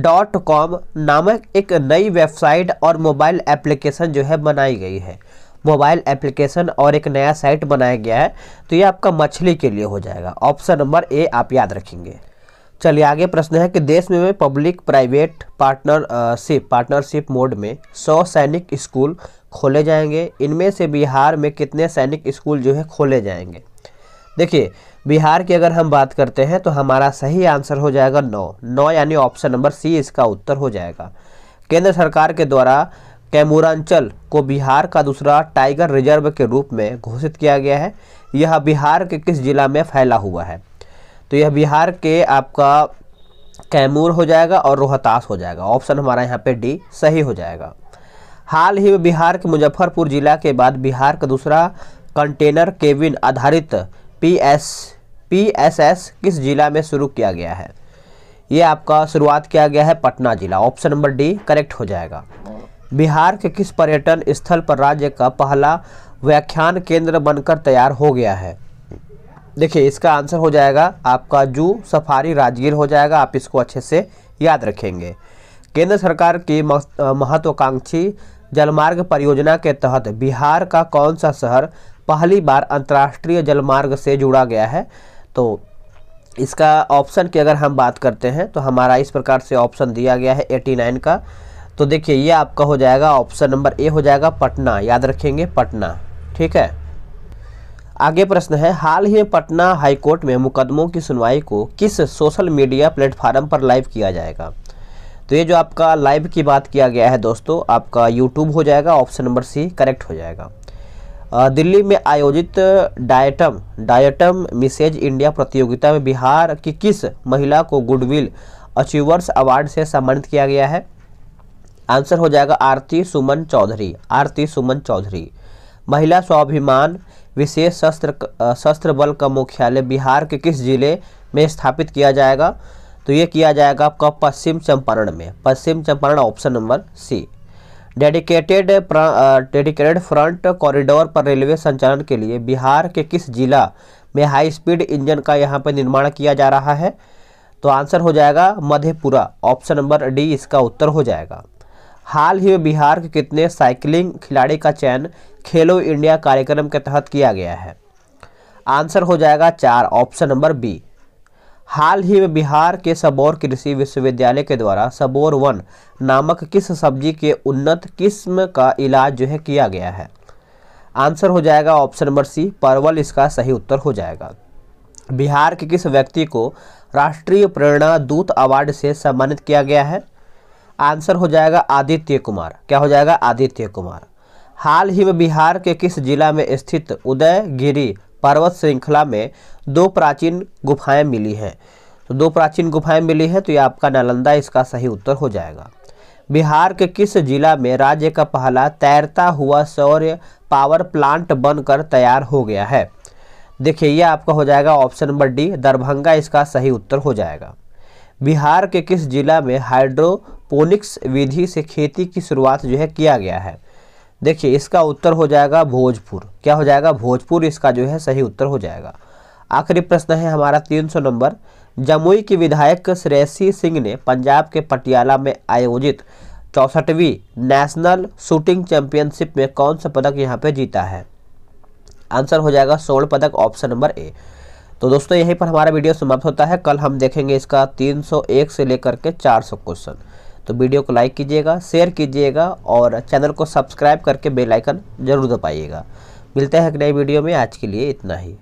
डॉट कॉम नामक एक नई वेबसाइट और मोबाइल एप्लीकेशन जो है बनाई गई है मोबाइल एप्लीकेशन और एक नया साइट बनाया गया है तो ये आपका मछली के लिए हो जाएगा ऑप्शन नंबर ए आप याद रखेंगे चलिए आगे प्रश्न है कि देश में public private partnership partnership mode में सौ सैनिक स्कूल खोले जाएंगे इनमें से बिहार में कितने सैनिक स्कूल जो है खोले जाएंगे देखिए बिहार की अगर हम बात करते हैं तो हमारा सही आंसर हो जाएगा नौ नौ यानी ऑप्शन नंबर सी इसका उत्तर हो जाएगा केंद्र सरकार के द्वारा कैमूरांचल को बिहार का दूसरा टाइगर रिजर्व के रूप में घोषित किया गया है यह बिहार के किस जिला में फैला हुआ है तो यह बिहार के आपका कैमूर हो जाएगा और रोहतास हो जाएगा ऑप्शन हमारा यहाँ पे डी सही हो जाएगा हाल ही में बिहार के मुजफ्फरपुर जिला के बाद बिहार का दूसरा कंटेनर केविन आधारित P S P S S किस जिला में शुरू किया गया है ये आपका शुरुआत किया गया है पटना जिला ऑप्शन नंबर डी करेक्ट हो जाएगा बिहार के किस पर्यटन स्थल पर राज्य का पहला व्याख्यान केंद्र बनकर तैयार हो गया है देखिए इसका आंसर हो जाएगा आपका जू सफारी राजगीर हो जाएगा आप इसको अच्छे से याद रखेंगे केंद्र सरकार की महत्वाकांक्षी जलमार्ग परियोजना के तहत बिहार का कौन सा शहर पहली बार अंतर्राष्ट्रीय जलमार्ग से जुड़ा गया है तो इसका ऑप्शन की अगर हम बात करते हैं तो हमारा इस प्रकार से ऑप्शन दिया गया है 89 का तो देखिए ये आपका हो जाएगा ऑप्शन नंबर ए हो जाएगा पटना याद रखेंगे पटना ठीक है आगे प्रश्न है हाल ही में पटना हाईकोर्ट में मुकदमों की सुनवाई को किस सोशल मीडिया प्लेटफार्म पर लाइव किया जाएगा तो ये जो आपका लाइव की बात किया गया है दोस्तों आपका यूट्यूब हो जाएगा ऑप्शन नंबर सी करेक्ट हो जाएगा दिल्ली में आयोजित डायटम डायटम मिसेज इंडिया प्रतियोगिता में बिहार की किस महिला को गुडविल अचीवर्स अवार्ड से सम्मानित किया गया है आंसर हो जाएगा आरती सुमन चौधरी आरती सुमन चौधरी महिला स्वाभिमान विशेष शस्त्र शस्त्र बल का मुख्यालय बिहार के किस जिले में स्थापित किया जाएगा तो ये किया जाएगा आपका पश्चिम चंपारण में Pashchim Champaran option number C dedicated dedicated front corridor पर रेलवे संचालन के लिए बिहार के किस जिला में हाई स्पीड इंजन का यहाँ पर निर्माण किया जा रहा है तो आंसर हो जाएगा मधेपुरा ऑप्शन नंबर डी इसका उत्तर हो जाएगा हाल ही में बिहार के कितने साइकिलिंग खिलाड़ी का चयन खेलो इंडिया कार्यक्रम के तहत किया गया है आंसर हो जाएगा चार ऑप्शन नंबर बी हाल ही में बिहार के सबौर कृषि विश्वविद्यालय के द्वारा सबौर वन नामक किस सब्जी के उन्नत किस्म का इलाज जो है किया गया है आंसर हो जाएगा ऑप्शन नंबर सी परवल इसका सही उत्तर हो जाएगा बिहार के किस व्यक्ति को राष्ट्रीय प्रेरणा दूत अवार्ड से सम्मानित किया गया है आंसर हो जाएगा आदित्य कुमार क्या हो जाएगा आदित्य कुमार हाल ही में बिहार के किस जिला में स्थित उदयगिरी पर्वत श्रृंखला में दो प्राचीन गुफाएं मिली हैं तो दो प्राचीन गुफाएं मिली हैं तो ये आपका नालंदा इसका सही उत्तर हो जाएगा बिहार के किस जिला में राज्य का पहला तैरता हुआ सौर्य पावर प्लांट बनकर तैयार हो गया है देखिए यह आपका हो जाएगा ऑप्शन नंबर डी दरभंगा इसका सही उत्तर हो जाएगा बिहार के किस जिला में हाइड्रोपोनिक्स विधि से खेती की शुरुआत जो है किया गया है देखिए इसका उत्तर हो जाएगा भोजपुर क्या हो जाएगा भोजपुर इसका जो है सही उत्तर हो जाएगा आखिरी प्रश्न है हमारा तीन सौ नंबर जमुई के विधायक श्रेयसी सिंह ने पंजाब के पटियाला में आयोजित चौसठवीं नेशनल शूटिंग चैंपियनशिप में कौन सा पदक यहाँ पे जीता है आंसर हो जाएगा स्वर्ण पदक ऑप्शन नंबर ए तो दोस्तों यहीं पर हमारा वीडियो समाप्त होता है कल हम देखेंगे इसका तीन से लेकर के चार क्वेश्चन तो वीडियो को लाइक कीजिएगा शेयर कीजिएगा और चैनल को सब्सक्राइब करके बेलाइकन ज़रूर दबाइएगा मिलते हैं एक नई वीडियो में आज के लिए इतना ही